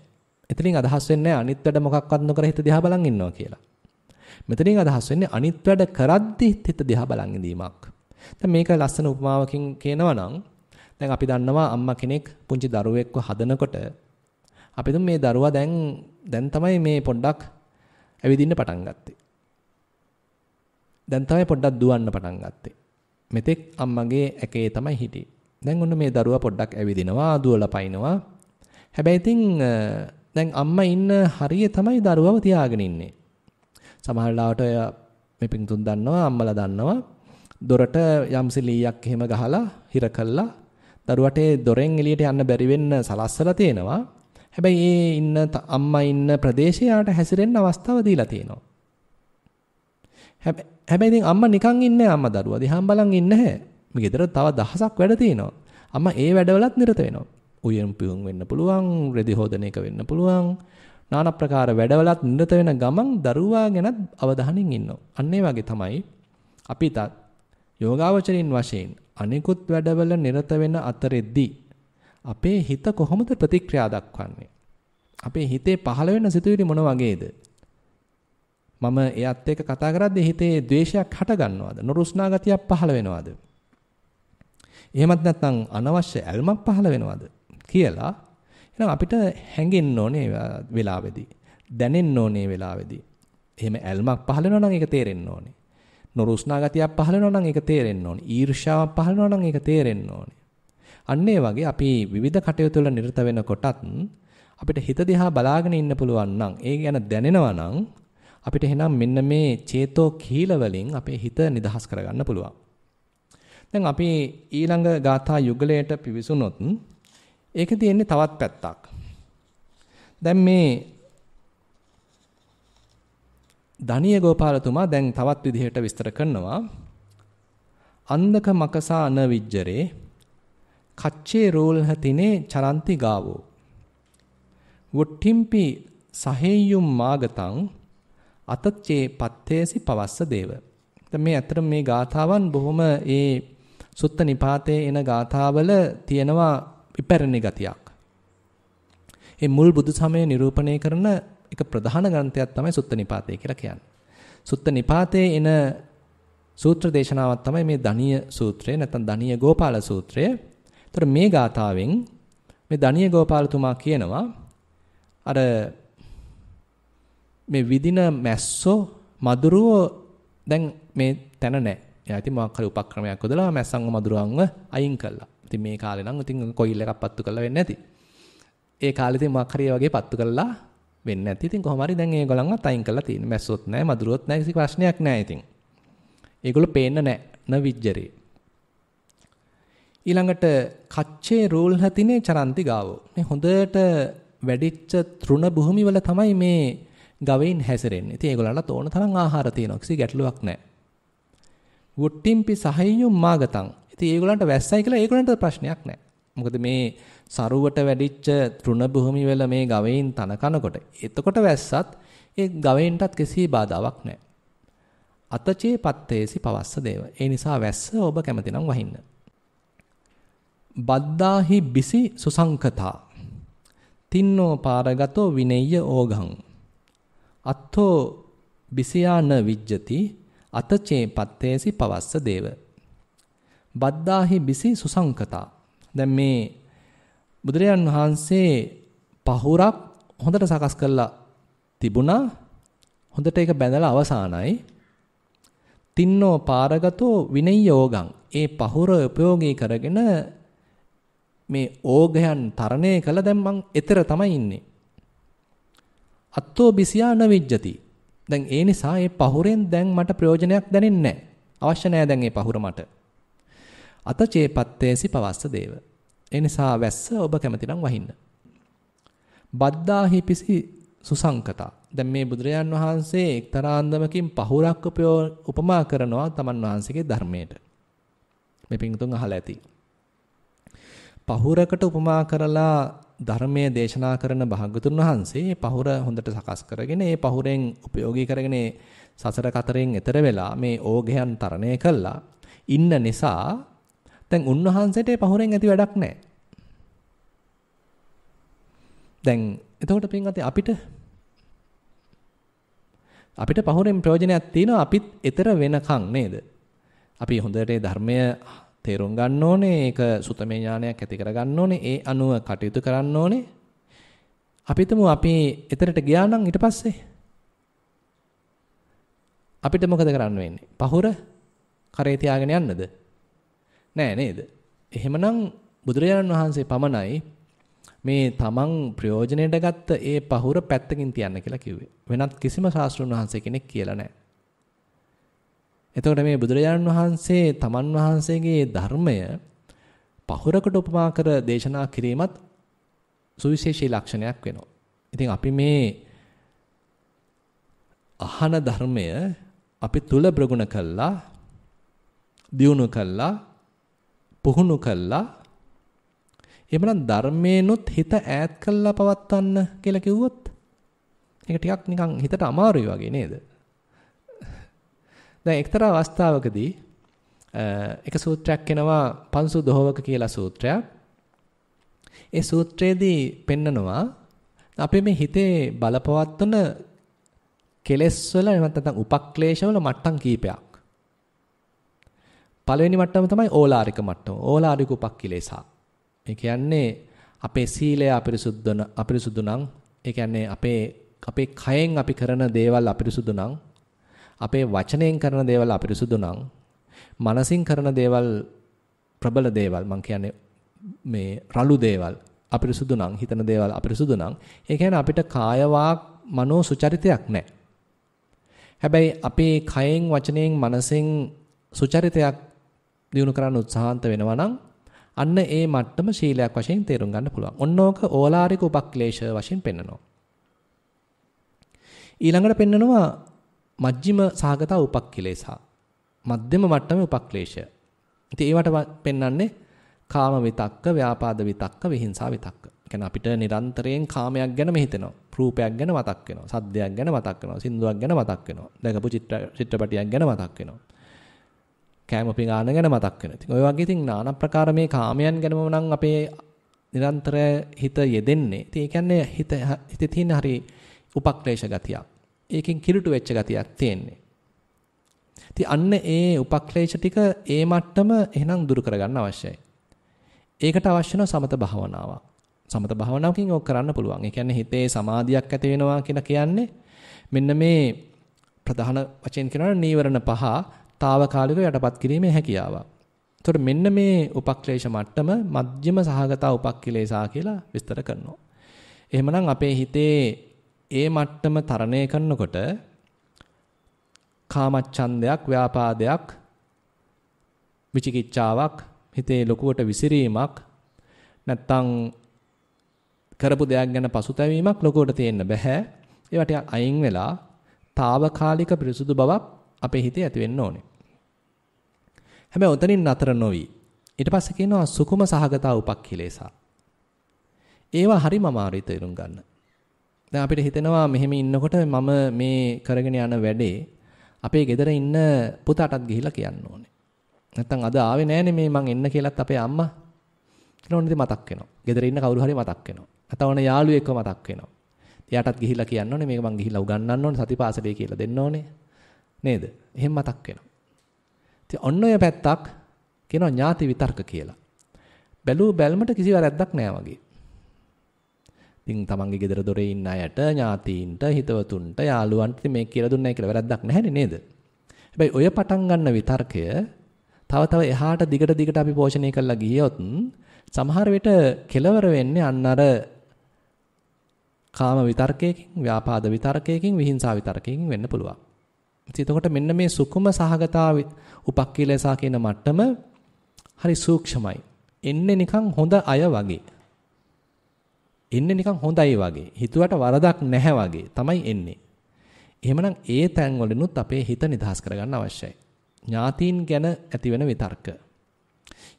එතනින් අදහස් වෙන්නේ අනිත් වැඩ මොකක්වත් නොකර හිත දිහා බලන් ඉන්නවා කියලා. මෙතනින් අදහස් වෙන්නේ අනිත් වැඩ කරද්දි හිත දිහා බලන් ඉඳීමක්. දැන් මේක ලස්සන උපමාවකින් කියනවා නම් දැන් අපි දන්නවා අම්මා කෙනෙක් පුංචි දරුවෙක්ව හදනකොට අපි තුම මේ දරුවා දැන් දැන් තමයි මේ පොඩ්ඩක් ඇවිදින්න පටන් ගත්තේ. දැන් තමයි පොඩ්ඩක් දුවන්න පටන් ගත්තේ. මෙතෙක් අම්මගේ ඇකේ තමයි හිටියේ. දැන් ඔන්න මේ දරුවා පොඩ්ඩක් ඇවිදිනවා, දුවලා පයින්නවා. හැබැයි ඉතින් දැන් අම්මා ඉන්න හරිය තමයි දරුවව තියාගෙන ඉන්නේ. සමහර ලාවට මේ පිටුන් දන්නවා, අම්මලා දන්නවා. දොරට යම්සි ලීයක් එහෙම ගහලා හිර කළා. දරුවට දොරෙන් එළියට යන්න බැරි වෙන්න සලස්සලා තියෙනවා. හැබැයි ඒ ඉන්න අම්මා ඉන්න ප්‍රදේශයට හැසිරෙන්න අවස්ථාව දීලා තියෙනවා. හැබැයි ඉතින් අම්මා නිකන් ඉන්නේ අම්මා දරුවා දිහා බලන් ඉන්නේ නැහැ. මේ ගෙදර තව දහසක් වැඩ තියෙනවා. අම්මා ඒ වැඩවලත් නිරත වෙනවා. උයන් පියුම් වෙන්න පුළුවන්, රෙදි හොදන එක වෙන්න පුළුවන්. নানা ප්‍රකාර වැඩවලත් නිරත වෙන ගමන් දරුවා ගැනත් අවධානයෙන් ඉන්නවා. අන්න වගේ තමයි අපිටත් යෝගාවචරින් වශයෙන් අනිකුත් වැඩවල නිරත වෙන අතරෙද්දී අපේ හිත කොහොමද ප්‍රතික්‍රියා දක්වන්නේ? අපේ හිතේ පහළ වෙන සිතුවිලි මොන වගේද? මම එයත් එක්ක කතා කරද්දී හිතේ ද්වේෂයක් හටගන්නවද? නුරුස්නා ගතියක් පහළ වෙනවද? එහෙමත් නැත්නම් අනවශ්‍ය ඇල්මක් පහළ වෙනවද කියලා එහෙනම් අපිට හැඟෙන්න ඕනේ වෙලාවේදී. දැනෙන්න ඕනේ වෙලාවේදී. එහෙම ඇල්මක් පහළ වෙනවා නම් ඒක තේරෙන්න ඕනේ. නුරුස්නා ගතියක් පහළ වෙනවා නම් ඒක තේරෙන්න ඕනේ. ඊර්ෂ්‍යාවක් පහළ වෙනවා නම් ඒක තේරෙන්න ඕනේ. අන්න ඒ වගේ අපි විවිධ කටයුතු වල නිරත වෙනකොටත් අපිට හිත දිහා බලාගෙන ඉන්න පුළුවන් නම් ඒ ගැන දැනෙනවා නම් අපිට එහෙනම් මෙන්න මේ චේතෝ කීල වලින් අපේ හිත නිදහස් කරගන්න පුළුවන්. දැන් අපි ඊළඟ ගාථා යුගලයට පිවිසුනොත් ඒකේ තියෙන්නේ තවත් පැත්තක්. දැන් මේ ධනිය ගෝපාලතුමා දැන් තවත් විදිහට විස්තර කරනවා. අන්දක මකසා අනවිජ්ජරේ කච්චේ රෝල්හතිනේ චරන්ති ගාවෝ වොට්ටිම්පි සහේයුම් මාගතං අතච්චේ පත්තේසි පවස්ස දේව දැන් මේ ඇත්තට මේ ගාථාවන් බොහොම ඒ සුත්ත නිපාතේ එන ගාථාවල තියෙනවා ඉපැරණි ගතියක් ඒ මුල් බුදු සමය නිරූපණය කරන එක ප්‍රධාන ග්‍රන්ථයක් තමයි සුත්ත නිපාතේ කියලා කියන්නේ සුත්ත නිපාතේ එන සූත්‍ර දේශනාවක් තමයි මේ ධනීය සූත්‍රය නැත්නම් ධනීය ගෝපාල සූත්‍රය එතකොට මේ ගාතාවෙන් මේ දණිය ගෝපාලතුමා කියනවා අර මේ විදින මැස්සෝ මදුරුවෝ දැන් මේ තැන නැහැ. එයා ඉතින් මොකක් හරි උපක්‍රමයක් යොදලා මැස්සන්ව මදුරුවන්ව අයින් කළා. ඉතින් මේ කාලේ නම් ඉතින් කොයිල් එකක් පත්තු කරලා වෙන්නේ නැති. ඒ කාලේ ඉතින් මොකක් හරි වගේ පත්තු කරලා වෙන්නේ නැති. ඉතින් කොහොම හරි දැන් ඒගොල්ලන්වත් අයින් කරලා තියෙන. මැස්සොත් නැහැ, මදුරුවොත් නැහැ, කිසි ප්‍රශ්නයක් නැහැ ඉතින්. ඒගොල්ලෝ පේන්න නැහැ. න විජ්ජරේ. ඊළඟට කච්චේ රූල් හතිනේ චරන්ති ගාවෝ. මේ හොඳට වැඩිච්ච තෘණ භූමිවල තමයි මේ ගවයින් හැසිරෙන්නේ. ඉතින් ඒගොල්ලන්ට ඕන තරම් ආහාර තියෙනවා. කිසි ගැටලුවක් නැහැ. වුට්ටිම්පි සහයියු මාගතං. ඉතින් ඒගොල්ලන්ට වැස්සයි කියලා ඒගොල්ලන්ට ප්‍රශ්නයක් නැහැ. මොකද මේ සරුවට වැඩිච්ච තෘණ භූමිවල මේ ගවයින් තන කනකොට එතකොට වැස්සත් ඒ ගවයින්ටත් කිසි බාධාවක් නැහැ. අතචේ පත්තේසි පවස්ස දේව. ඒ නිසා වැස්ස ඔබ කැමතිනම් වහින්න. බද්දාහි බිසි සුසංකතා තින්නෝ පාරගතෝ විනෙය්‍ය ඕගං අත්තෝ බිසියා න විජ්ජති අතචේ පත්තේසි පවස්ස දේව බද්දාහි බිසි සුසංකතා දැන් මේ බුදුරජාන් වහන්සේ පහුරක් හොඳට සකස් කරලා තිබුණා හොඳට ඒක බැඳලා අවසానයි තින්නෝ පාරගතෝ විනෙය්‍ය ඕගං ඒ පහුර උපයෝගී කරගෙන මේ ඕගයන් තරණය කළ දැන් මං එතර තමයි ඉන්නේ. අත්තෝ බිසියා නවිජ්ජති. දැන් ඒ නිසා මේ පහුරෙන් දැන් මට ප්‍රයෝජනයක් දැනෙන්නේ නැහැ. අවශ්‍ය නැහැ දැන් මේ පහුර මට. අතචේපත්තේසි පවස්ස දේව. ඒ නිසා වැස්ස ඔබ කැමතිනම් වහින්න. බද්දාහි පිසි සුසංකතා. දැන් මේ බුදුරජාන් වහන්සේ එක්තරා අන්දමකින් පහුරක් උපමා කරනවා තමන් වහන්සේගේ ධර්මයට. මේ පිංතුන් අහලා ඇති. පහුරකට උපමා කරලා ධර්මයේ දේශනා කරන භාග්‍යතුන් වහන්සේ පහුර හොඳට සකස් කරගෙන ඒ පහුරෙන් ප්‍රයෝගී කරගෙන සසර කතරෙන් එතර වෙලා මේ ඕගයන් තරණය කළා ඉන්න නිසා දැන් උන්වහන්සේට පහුරෙන් ඇති වැඩක් නැහැ. දැන් එතකොට පින්වත්නි අපිට අපිට පහුරෙන් ප්‍රයෝජනයක් තියෙනවා අපිත් එතර වෙනකන් නේද? අපි හොඳට ධර්මය තේරුම් ගන්න ඕනේ. ඒක සුතමේ ඥානයක් ඇති කර ගන්න ඕනේ. ඒ අනුව කටයුතු කරන්න ඕනේ. අපිටම අපි එතරට ගියා නම් ඊට පස්සේ අපිට මොකද කරන්න වෙන්නේ? පහුර කරේ තියාගෙන යන්නද? නෑ නේද? එහෙමනම් බුදුරජාණන් වහන්සේ පමණයි මේ තමන් ප්‍රයෝජනයට ගත්ත ඒ පහුර පැත්තකින් තියන්න කියලා කිව්වේ. වෙනත් කිසිම ශාස්ත්‍රුන් වහන්සේ කෙනෙක් කියලා නෑ. එතකොට මේ බුදුරජාණන් වහන්සේ තමන් වහන්සේගේ ධර්මය පහුරකට උපමා කර දේශනා කිරීමත් සුවිශේෂී ලක්ෂණයක් වෙනවා. ඉතින් අපි මේ අහන ධර්මය අපි තුල ප්‍රගුණ කළා දියුණු කළා පුහුණු කළා එහෙමනම් ධර්මයෙන්ුත් හිත ඈත් කළා පවත්වන්න කියලා කිව්වොත් ඒක ටිකක් නිකන් හිතට අමාරුයි වගේ නේද? දැන් එක්තරා අවස්ථාවකදී එක සූත්‍රයක් එනවා පන්සු දොහවක කියලා සූත්‍රයක්. ඒ සූත්‍රයේදී පෙන්නනවා අපේ මේ හිතේ බලපවත්වන කෙලෙස් වල නැත්නම් උපක්ලේශ වල මට්ටම් කීපයක්. පළවෙනි මට්ටම තමයි ඕලාරික මට්ටම. ඕලාරික උපක්ලේශා. ඒ කියන්නේ අපේ සීලය අපිරිසුද්ධ අපිරිසුදු නම් ඒ කියන්නේ අපේ අපේ කයෙන් අපි කරන දේවල් අපිරිසුදු නම් අපේ වචනයෙන් කරන දේවල් අපිරිසුදු නම් මනසින් කරන දේවල් ප්‍රබල දේවල් මං කියන්නේ මේ රළු දේවල් අපිරිසුදු නම් හිතන දේවල් අපිරිසුදු නම් ඒ කියන්නේ අපිට කාය වාක් මනෝ සුචරිතයක් නැහැ. හැබැයි අපේ කයෙන් වචනයෙන් මනසෙන් සුචරිතයක් දිනු කරන්න උත්සාහන්ත වෙනවා නම් අන්න ඒ මට්ටම ශීලයක් වශයෙන් තේරුම් ගන්න පුළුවන්. ඔන්නෝක ඕලාරික උපක්ලේශ වශයෙන් පෙන්නනවා. ඊළඟට පෙන්නනවා මජ්ජිම සහගත උපක්ඛලේසා. මධ්‍යම මට්ටමේ උපක්ලේශය. ඉතින් ඒවට පෙන්වන්නේ කාම විතක්ක, ව්‍යාපාද විතක්ක, විහිංසා විතක්ක. කියන්නේ අපිට නිරන්තරයෙන් කාමයක් ගැන මෙහිතෙනවා. රූපයක් ගැන මතක් වෙනවා. සද්දයක් ගැන මතක් වෙනවා. සින්දුවක් ගැන මතක් වෙනවා. දැකපු චිත්‍රපටයක් ගැන මතක් වෙනවා. කෑම පිඟාන ගැන මතක් වෙනවා. ඉතින් ඔය වගේ ඉතින් নানা ප්‍රකාර මේ කාමයන් ගැනම නම් අපේ නිරන්තර හිත යෙදෙන්නේ. ඉතින් ඒ කියන්නේ හිත හිතේ තියෙන හරි උපක්ලේශ ගතියක්. ඒකෙන් කිලුට වෙච්ච ගතියක් තියෙන්නේ. ඉතින් අන්න ඒ උපක්ලේශ ටික ඒ මට්ටම එහෙනම් දුරු කරගන්න අවශ්‍යයි. ඒකට අවශ්‍ය සමත භාවනාව. සමත භාවනාවකින් ඕක කරන්න පුළුවන්. ඒ කියන්නේ හිතේ සමාධියක් ඇති වෙනවා කියලා කියන්නේ මෙන්න මේ ප්‍රධාන වශයෙන් කියනවා නීවරණ පහ తాවකාලිකව යටපත් කිරීමේ හැකියාව. එතකොට මෙන්න මේ උපක්ලේශ මට්ටම මධ්‍යම සහගතා උපක්ලේශා කියලා විස්තර කරනවා. එහෙමනම් අපේ හිතේ ඒ මට්ටම තරණය කරනකොට කාමච්ඡන්දයක්, ව්‍යාපාදයක්, විචිකිච්ඡාවක්, හිතේ ලොකුවට විසිරීමක් නැත්තම් කරපු දෙයක් ගැන පසුතැවීමක් ලොකුවට තියෙන්න බෑ. ඒවට අයින් වෙලා తాවකාලික පිරිසුදු බවක් අපේ හිතේ ඇති වෙන්න ඕනේ. හැබැයි උතනින් නතර නොවි. ඊට පස්සේ කියනවා සුකුම සහගතා උපක්ඛිලේසා. ඒවා හරිම අමාරුයි තේරුම් ගන්න. දැන් අපිට හිතෙනවා මෙහෙම ඉන්නකොට මම මේ කරගෙන යන වැඩේ අපේ ගෙදර ඉන්න පුතාටත් ගිහිල්ලා කියන්න ඕනේ. නැත්තම් අද ආවේ නෑනේ මේ මං එන්න කියලාත් අපේ අම්මා කියනෝනේ ඉතින් මතක් වෙනවා. ගෙදර ඉන්න කවුරු හරි මතක් වෙනවා. නැත්තම් ඔන යාළුවෙක්ව මතක් වෙනවා. එයාටත් ගිහිල්ලා කියන්න ඕනේ මේක මං ගිහිල්ලා උගන්වන්න ඕනේ සතිපාසලේ කියලා දෙන්න ඕනේ. නේද? එහෙම මතක් වෙනවා. ඉතින් ඔන්න ඔය පැත්තක් කියනවා ඥාති විතර්ක කියලා. බැලූ බැල්මට කිසි වැරැද්දක් නෑ වගේ. ඉතින් තමන්ගේ ගෙදර දොරේ ඉන්න අයට ඥාතීන්ට හිතවතුන්ට යාළුවන්ට මේ කියලා දුන්නයි කියලා වැරද්දක් නැහැ නේද? හැබැයි ඔය පටන් ගන්න විතර්කය තව තව එහාට දිගට දිගට අපි පෝෂණය කරලා ගියොත් සමහර විට කෙලවර වෙන්නේ අන්න අර කාම විතර්කයකින්, ව්‍යාපාද විතර්කයකින්, විහිංසා විතර්කයකින් වෙන්න පුළුවන්. ඉතින් එතකොට මෙන්න මේ සුකුම සහගතාව උපක්ඛීලසා කියන මට්ටම හරි සූක්ෂමයි. එන්නේ නිකන් හොඳ අය වගේ. එන්නේ නිකන් හොඳයි වගේ. හිතුවට වරදක් නැහැ වගේ තමයි එන්නේ. එහෙමනම් ඒ තැන්වලිනුත් අපේ හිත නිදහස් කරගන්න අවශ්‍යයි. ඥාතීන් ගැන ඇතිවෙන විතර්ක.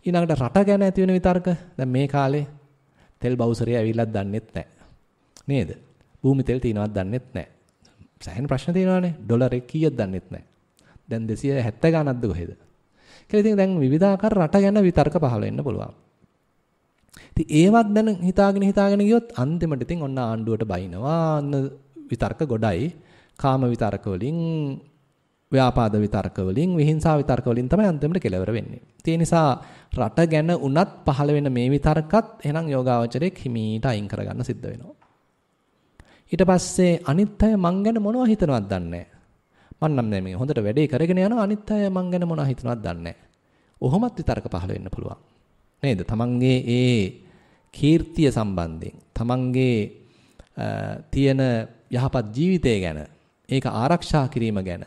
ඊළඟට රට ගැන ඇතිවෙන විතර්ක. දැන් මේ කාලේ තෙල් බවුසරේ ඇවිල්ලාද දන්නෙත් නැහැ. නේද? භූමි තෙල් තියනවත් දන්නෙත් නැහැ. සෑහෙන ප්‍රශ්න තියෙනවානේ. ඩොලරේ කීයද දන්නෙත් නැහැ. දැන් 270 ගණන්ද කොහෙද? කියලා ඉතින් දැන් විවිධාකාර රට ගැන විතර්ක පහළ වෙන්න පුළුවන්. ඉතින් ඒවත් දැන හිතාගෙන හිතාගෙන ගියොත් අන්තිමට ඉතින් ඔන්න ආණ්ඩුවට බයිනවා. අන්න විතර්ක ගොඩයි. කාම විතර්ක වලින්, ව්‍යාපාද විතර්ක වලින්, විහිංසා විතර්ක වලින් තමයි අන්තිමට කෙලවර වෙන්නේ. ඒ නිසා රට ගැන උනත් පහළ වෙන මේ විතර්කත් එහෙනම් යෝගාවචරයේ හිමීට අයින් කරගන්න සිද්ධ වෙනවා. ඊට පස්සේ අනිත් අය මං ගැන මොනව හිතනවද දන්නේ නැහැ. මං නම් මේ හොඳට වැඩේ කරගෙන යනවා අනිත් අය මං ගැන මොනව හිතනවද දන්නේ නැහැ. ඔහොමත් විතර්ක පහළ වෙන්න පුළුවන්. නේද? තමන්ගේ ඒ කීර්තිය සම්බන්ධයෙන් තමන්ගේ තියෙන යහපත් ජීවිතය ගැන ඒක ආරක්ෂා කිරීම ගැන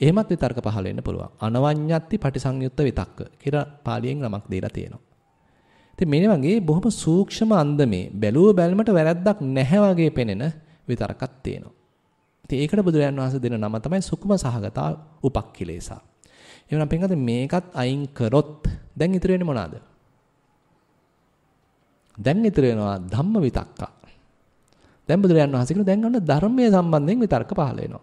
එහෙමත් විතර්ක පහළ වෙන්න පුළුවන්. අනවඤ්ඤත්ති පටිසංයුත්ත විතක්ක කියලා පාලියෙන් නමක් දීලා තියෙනවා. ඉතින් මේ වගේ බොහොම සූක්ෂම අන්දමේ බැලුව බැලමට වැරද්දක් නැහැ වගේ පෙනෙන විතර්කක් තියෙනවා. ඉතින් ඒකට බුදුරජාන් වහන්සේ දෙන නම තමයි සුකුම සහගතා උපක්ඛිලේසා. එහෙනම් පින්කත් මේකත් අයින් කරොත් දැන් ඉතුරු වෙන්නේ මොනවාද? දැන් ඉතිර වෙනවා ධම්ම විතක්කා. දැන් බුදුරයන් වහන්සේ කියන දැන් අන්න ධර්මයේ සම්බන්ධයෙන් විතර්ක පහළ වෙනවා.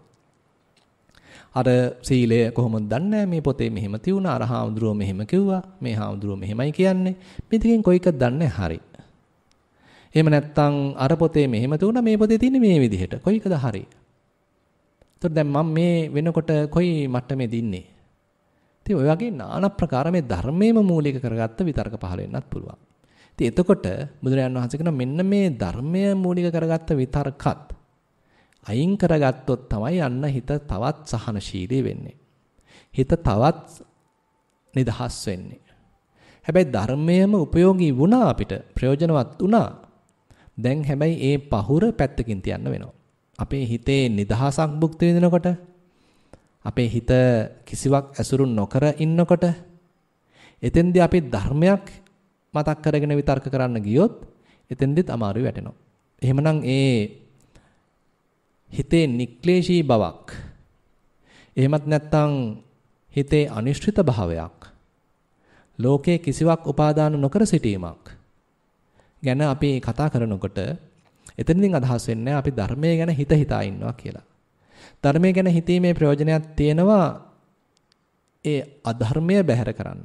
අර සීලය කොහොමද දන්නේ මේ පොතේ මෙහෙම තියුණා අර හාමුදුරුවෝ මෙහෙම කිව්වා මේ හාමුදුරුවෝ මෙහෙමයි කියන්නේ. මේ දෙකෙන් කොයිකද දන්නේ හරි. එහෙම නැත්නම් අර පොතේ මෙහෙම තියුණා මේ පොතේ තියෙන්නේ මේ විදිහට. කොයිකද හරි? එතකොට දැන් මම මේ වෙනකොට කොයි මට්ටමේද ඉන්නේ? ඉතින් ඔය වගේ নানা ප්‍රකාර මේ ධර්මයේම මූලික කරගත්ත විතර්ක පහල වෙන්නත් පුළුවන්. ඉතින් එතකොට බුදුරජාන් වහන්සේ කියන මෙන්න මේ ධර්මය මූලික කරගත්ත විතර්කත් අයින් කරගත්තොත් තමයි අන්න හිත තවත් සහනශීලී වෙන්නේ. හිත තවත් නිදහස් වෙන්නේ. හැබැයි ධර්මයම ප්‍රයෝගී වුණා අපිට ප්‍රයෝජනවත් වුණා. දැන් හැබැයි ඒ පහුර පැත්තකින් තියන්න වෙනවා. අපේ හිතේ නිදහසක් භුක්ති විඳිනකොට අපේ හිත කිසිවක් ඇසුරු නොකර ඉන්නකොට එතෙන්දී අපි ධර්මයක් මතක් කරගෙන විතර්ක කරන්න ගියොත් එතෙන්දිත් අමාරුයි වැටෙනවා. එහෙමනම් ඒ හිතේ නික්ලේශී බවක් එහෙමත් නැත්නම් හිතේ අනිශ්චිත භාවයක් ලෝකයේ කිසිවක් උපාදාන නොකර සිටීමක් ගැන අපි කතා කරනකොට එතනකින් අදහස් වෙන්නේ අපි ධර්මයේ ගැන හිත හිතා ඉන්නවා කියලා. ධර්මයේ ගැන හිතීමේ ප්‍රයෝජනයක් තියෙනවා ඒ අධර්මය බැහැර කරන්න.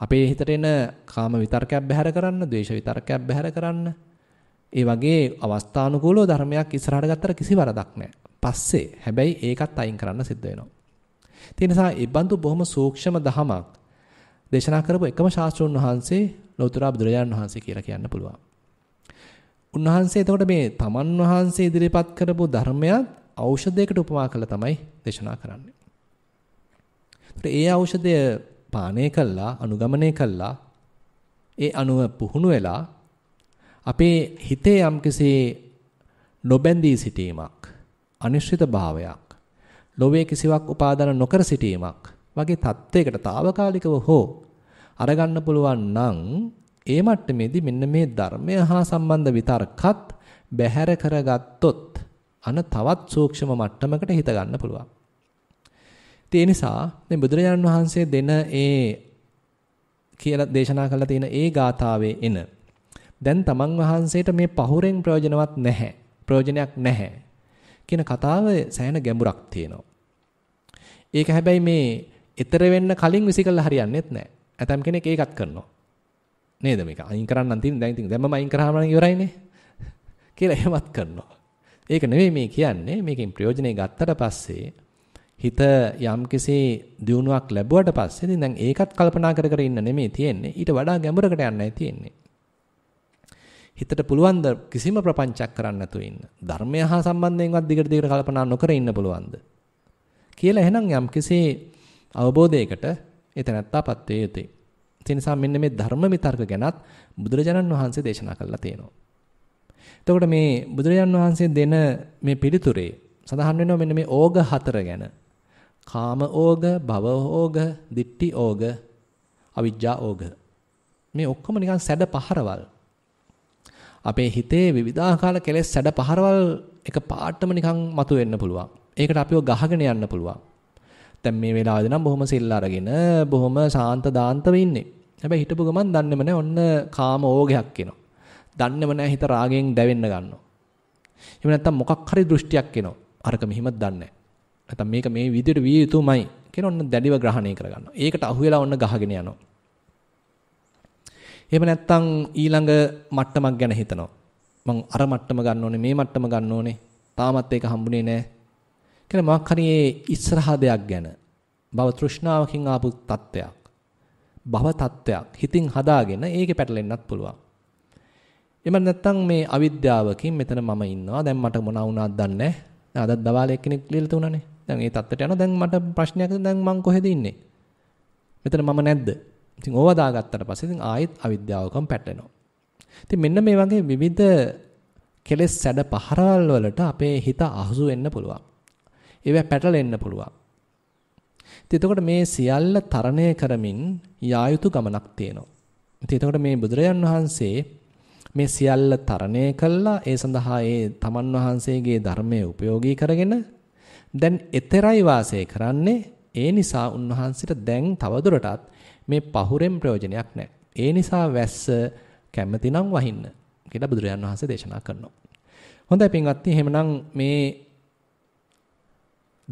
අපේ හිතට එන කාම විතර්කයක් බැහැර කරන්න, ද්වේෂ විතර්කයක් බැහැර කරන්න. ඒ වගේ අවස්ථානුකූලව ධර්මයක් ඉස්සරහට ගත්තට කිසි වරදක් නැහැ. පස්සේ හැබැයි ඒකත් අයින් කරන්න සිද්ධ වෙනවා. ඒ නිසා ඉබ්බන්තු බොහොම සූක්ෂම දහමක් දේශනා කරපු එකම ශාස්ත්‍රඥ වහන්සේ ලෞතර බුදුරජාණන් වහන්සේ කියලා කියන්න පුළුවන්. උන්වහන්සේ එතකොට මේ තමන් වහන්සේ ඉදිරිපත් කරපු ධර්මයක් ඖෂධයකට උපමා කරලා තමයි දේශනා කරන්නේ. ඒ ඖෂධය පානය කළා අනුගමනය කළා ඒ අනුව පුහුණු වෙලා අපේ හිතේ යම්කිසි නොබැඳී සිටීමක් අනිශ්චිත භාවයක් ලෝවේ කිසිවක් උපාදාන නොකර සිටීමක් වගේ தත්වයකට తాවකාලිකව හෝ අරගන්න පුළුවන් නම් ඒ මට්ටමේදී මෙන්න මේ ධර්මය හා සම්බන්ධ විතර්කත් බැහැර කරගත්තොත් අන තවත් සූක්ෂම මට්ටමකට හිත ගන්න පුළුවන්. ඒ නිසා මේ බුදුරජාණන් වහන්සේ දෙන ඒ කියලා දේශනා කරලා තියෙන ඒ ගාථාවේ එන දැන් තමන් වහන්සේට මේ පහුරෙන් ප්‍රයෝජනවත් නැහැ ප්‍රයෝජනයක් නැහැ කියන කතාව සෑහෙන ගැඹුරක් තියෙනවා. ඒක හැබැයි මේ ඊතර වෙන්න කලින් විසිකලා හරියන්නේත් නැහැ. ඇතම් කෙනෙක් ඒකත් කරනවා. නේද මේක අයින් කරන්න තියෙන දැන් ඉතින් දැම්මම අයින් කරාම නම් ඉවරයිනේ කියලා එහෙමත් කරනවා. ඒක නෙමෙයි මේ කියන්නේ. මේකෙන් ප්‍රයෝජනෙ ගත්තට පස්සේ හිත යම්කිසි දියුණුවක් ලැබුවට පස්සේ ඉතින් දැන් ඒකත් කල්පනා කර කර ඉන්න නෙමෙයි තියෙන්නේ ඊට වඩා ගැඹුරකට යන්නයි තියෙන්නේ හිතට පුළුවන් ද කිසිම ප්‍රපංචයක් කරන්න නැතුව ඉන්න ධර්මය හා සම්බන්ධයෙන්වත් දිගට දිගට කල්පනා නොකර ඉන්න පුළුවන්ද කියලා එහෙනම් යම්කිසි අවබෝධයකට එතනත්තාපත් වේ යුතුයි ඒ නිසා මෙන්න මේ ධර්ම විතර්ක ගැනත් බුදුරජාණන් වහන්සේ දේශනා කළා තියෙනවා එතකොට මේ බුදුරජාණන් වහන්සේ දෙන මේ පිළිතුරේ සඳහන් වෙනවා මෙන්න මේ ඕග හතර ගැන කාම ඕග, භව ඕග, දිට්ටි ඕග, අවිජ්ජා ඕග. මේ ඔක්කොම නිකන් සැඩ පහරවල්. අපේ හිතේ විවිධාකාර කෙලෙස් සැඩ පහරවල් එක පාටම නිකන් මතුවෙන්න පුළුවන්. ඒකට අපිව ගහගෙන යන්න පුළුවන්. දැන් මේ වෙලාවේදී නම් බොහොම සිල් අරගෙන බොහොම සාන්ත දාන්තව ඉන්නේ. හැබැයි හිටපු ගමන් දන්නේම නැහැ ඔන්න කාම ඕගයක් එනවා. දන්නේම නැහැ හිත රාගයෙන් දැවෙන්න ගන්නවා. එහෙම නැත්නම් මොකක් හරි දෘෂ්ටියක් එනවා. අරක මෙහිම දන්නේ නැහැ. නැත්නම් මේක මේ විදිහට විය යුතුමයි කියලා ඔන්න දැඩිව ග්‍රහණය කරගන්නවා. ඒකට අහු වෙලා ඔන්න ගහගෙන යනවා. එහෙම නැත්නම් ඊළඟ මට්ටමක් ගැන හිතනවා. මං අර මට්ටම ගන්න ඕනේ මේ මට්ටම ගන්න ඕනේ. තාමත් ඒක හම්බුනේ නැහැ. කියලා මොකක් හරි ඒ ඉස්සරහා දෙයක් ගැන භව තෘෂ්ණාවකින් ආපු තත්ත්වයක්. භව තත්ත්වයක් හිතින් හදාගෙන ඒකේ පැටලෙන්නත් පුළුවන්. එම නැත්තම් මේ අවිද්‍යාවකින් මෙතන මම ඉන්නවා. දැන් මට මොනවා වුණාද දන්නේ නැහැ. අදත් දවාලේ කෙනෙක් ලියලා තුනනේ. දැන් ඒ தත්තට යනවා. දැන් මට ප්‍රශ්නයක් දැන් මං කොහෙද ඉන්නේ? මෙතන මම නැද්ද? ඉතින් ඕවා දාගත්තට පස්සේ ඉතින් ආයෙත් අවිද්‍යාවකම පැටලෙනවා. ඉතින් මෙන්න මේ වගේ විවිධ කෙලෙස් සැඩ පහරවල් වලට අපේ හිත අහසු වෙන්න පුළුවන්. ඒවා පැටලෙන්න පුළුවන්. ඉතින් එතකොට මේ සියල්ල තරණය කරමින් යා යුතු ගමනක් තියෙනවා. ඉතින් එතකොට මේ බුදුරජාන් වහන්සේ මේ සියල්ල තරණය කළා ඒ සඳහා ඒ තමන් වහන්සේගේ ධර්මය උපයෝගී කරගෙන දැන් එතරයි වාසය කරන්නේ ඒ නිසා උන්වහන්සේට දැන් තවදුරටත් මේ පහුරෙන් ප්‍රයෝජනයක් නැහැ. ඒ නිසා වැස්ස කැමතිනම් වහින්න කියලා බුදුරජාන් වහන්සේ දේශනා කරනවා. හොඳයි පින්වත්නි එහෙමනම් මේ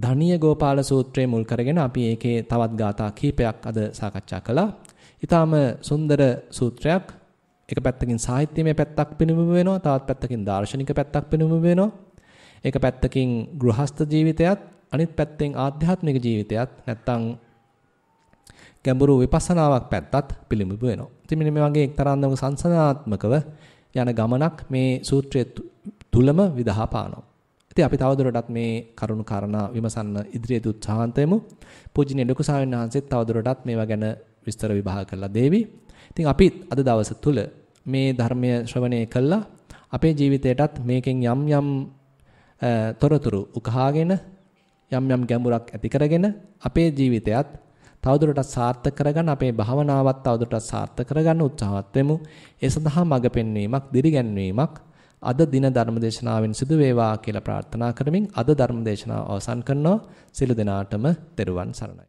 ධානීය ගෝපාල සූත්‍රය මුල් කරගෙන අපි ඒකේ තවත් ගාථා කීපයක් අද සාකච්ඡා කළා. ඊටාම සුන්දර සූත්‍රයක්. එක පැත්තකින් සාහිත්‍යමය පැත්තක් පෙනුම වෙනවා, තවත් පැත්තකින් දාර්ශනික පැත්තක් පෙනුම වෙනවා. ඒක පැත්තකින් ගෘහස්ත ජීවිතයත් අනිත් පැත්තෙන් ආධ්‍යාත්මික ජීවිතයත් නැත්තම් ගැඹුරු විපස්සනාවක් පැත්තත් පිළිඹු වෙනවා. ඉතින් මෙන්න මේ වගේ එක්තරාන්දමක සංසනාත්මකව යන ගමනක් මේ සූත්‍රයේ තුලම විදහා පානවා. ඉතින් අපි තවදුරටත් මේ කරුණු කාරණා විමසන්න ඉදිරියට උත්සාහන්ත වෙමු. පූජනීය ලොකු සාමණේර වහන්සේත් තවදුරටත් මේ ගැන විස්තර විභාග කළා දේවි. ඉතින් අපිත් අද දවස තුල මේ ධර්මය ශ්‍රවණය කළා. අපේ ජීවිතයටත් මේකෙන් යම් යම් තොරතුරු උකහාගෙන යම් යම් ගැඹුරක් ඇති කරගෙන අපේ ජීවිතයත් තවදුරටත් සාර්ථක කරගන්න අපේ භවනාවත් තවදුරටත් සාර්ථක කරගන්න උත්සාහවත් වෙමු. ඒ සඳහා මඟ පෙන්වීමක්, දිරිගැන්වීමක් අද දින ධර්මදේශනාවෙන් සිදු වේවා කියලා ප්‍රාර්ථනා කරමින් අද ධර්මදේශනාව අවසන් කරනවා. සියලු දෙනාටම තෙරුවන් සරණයි.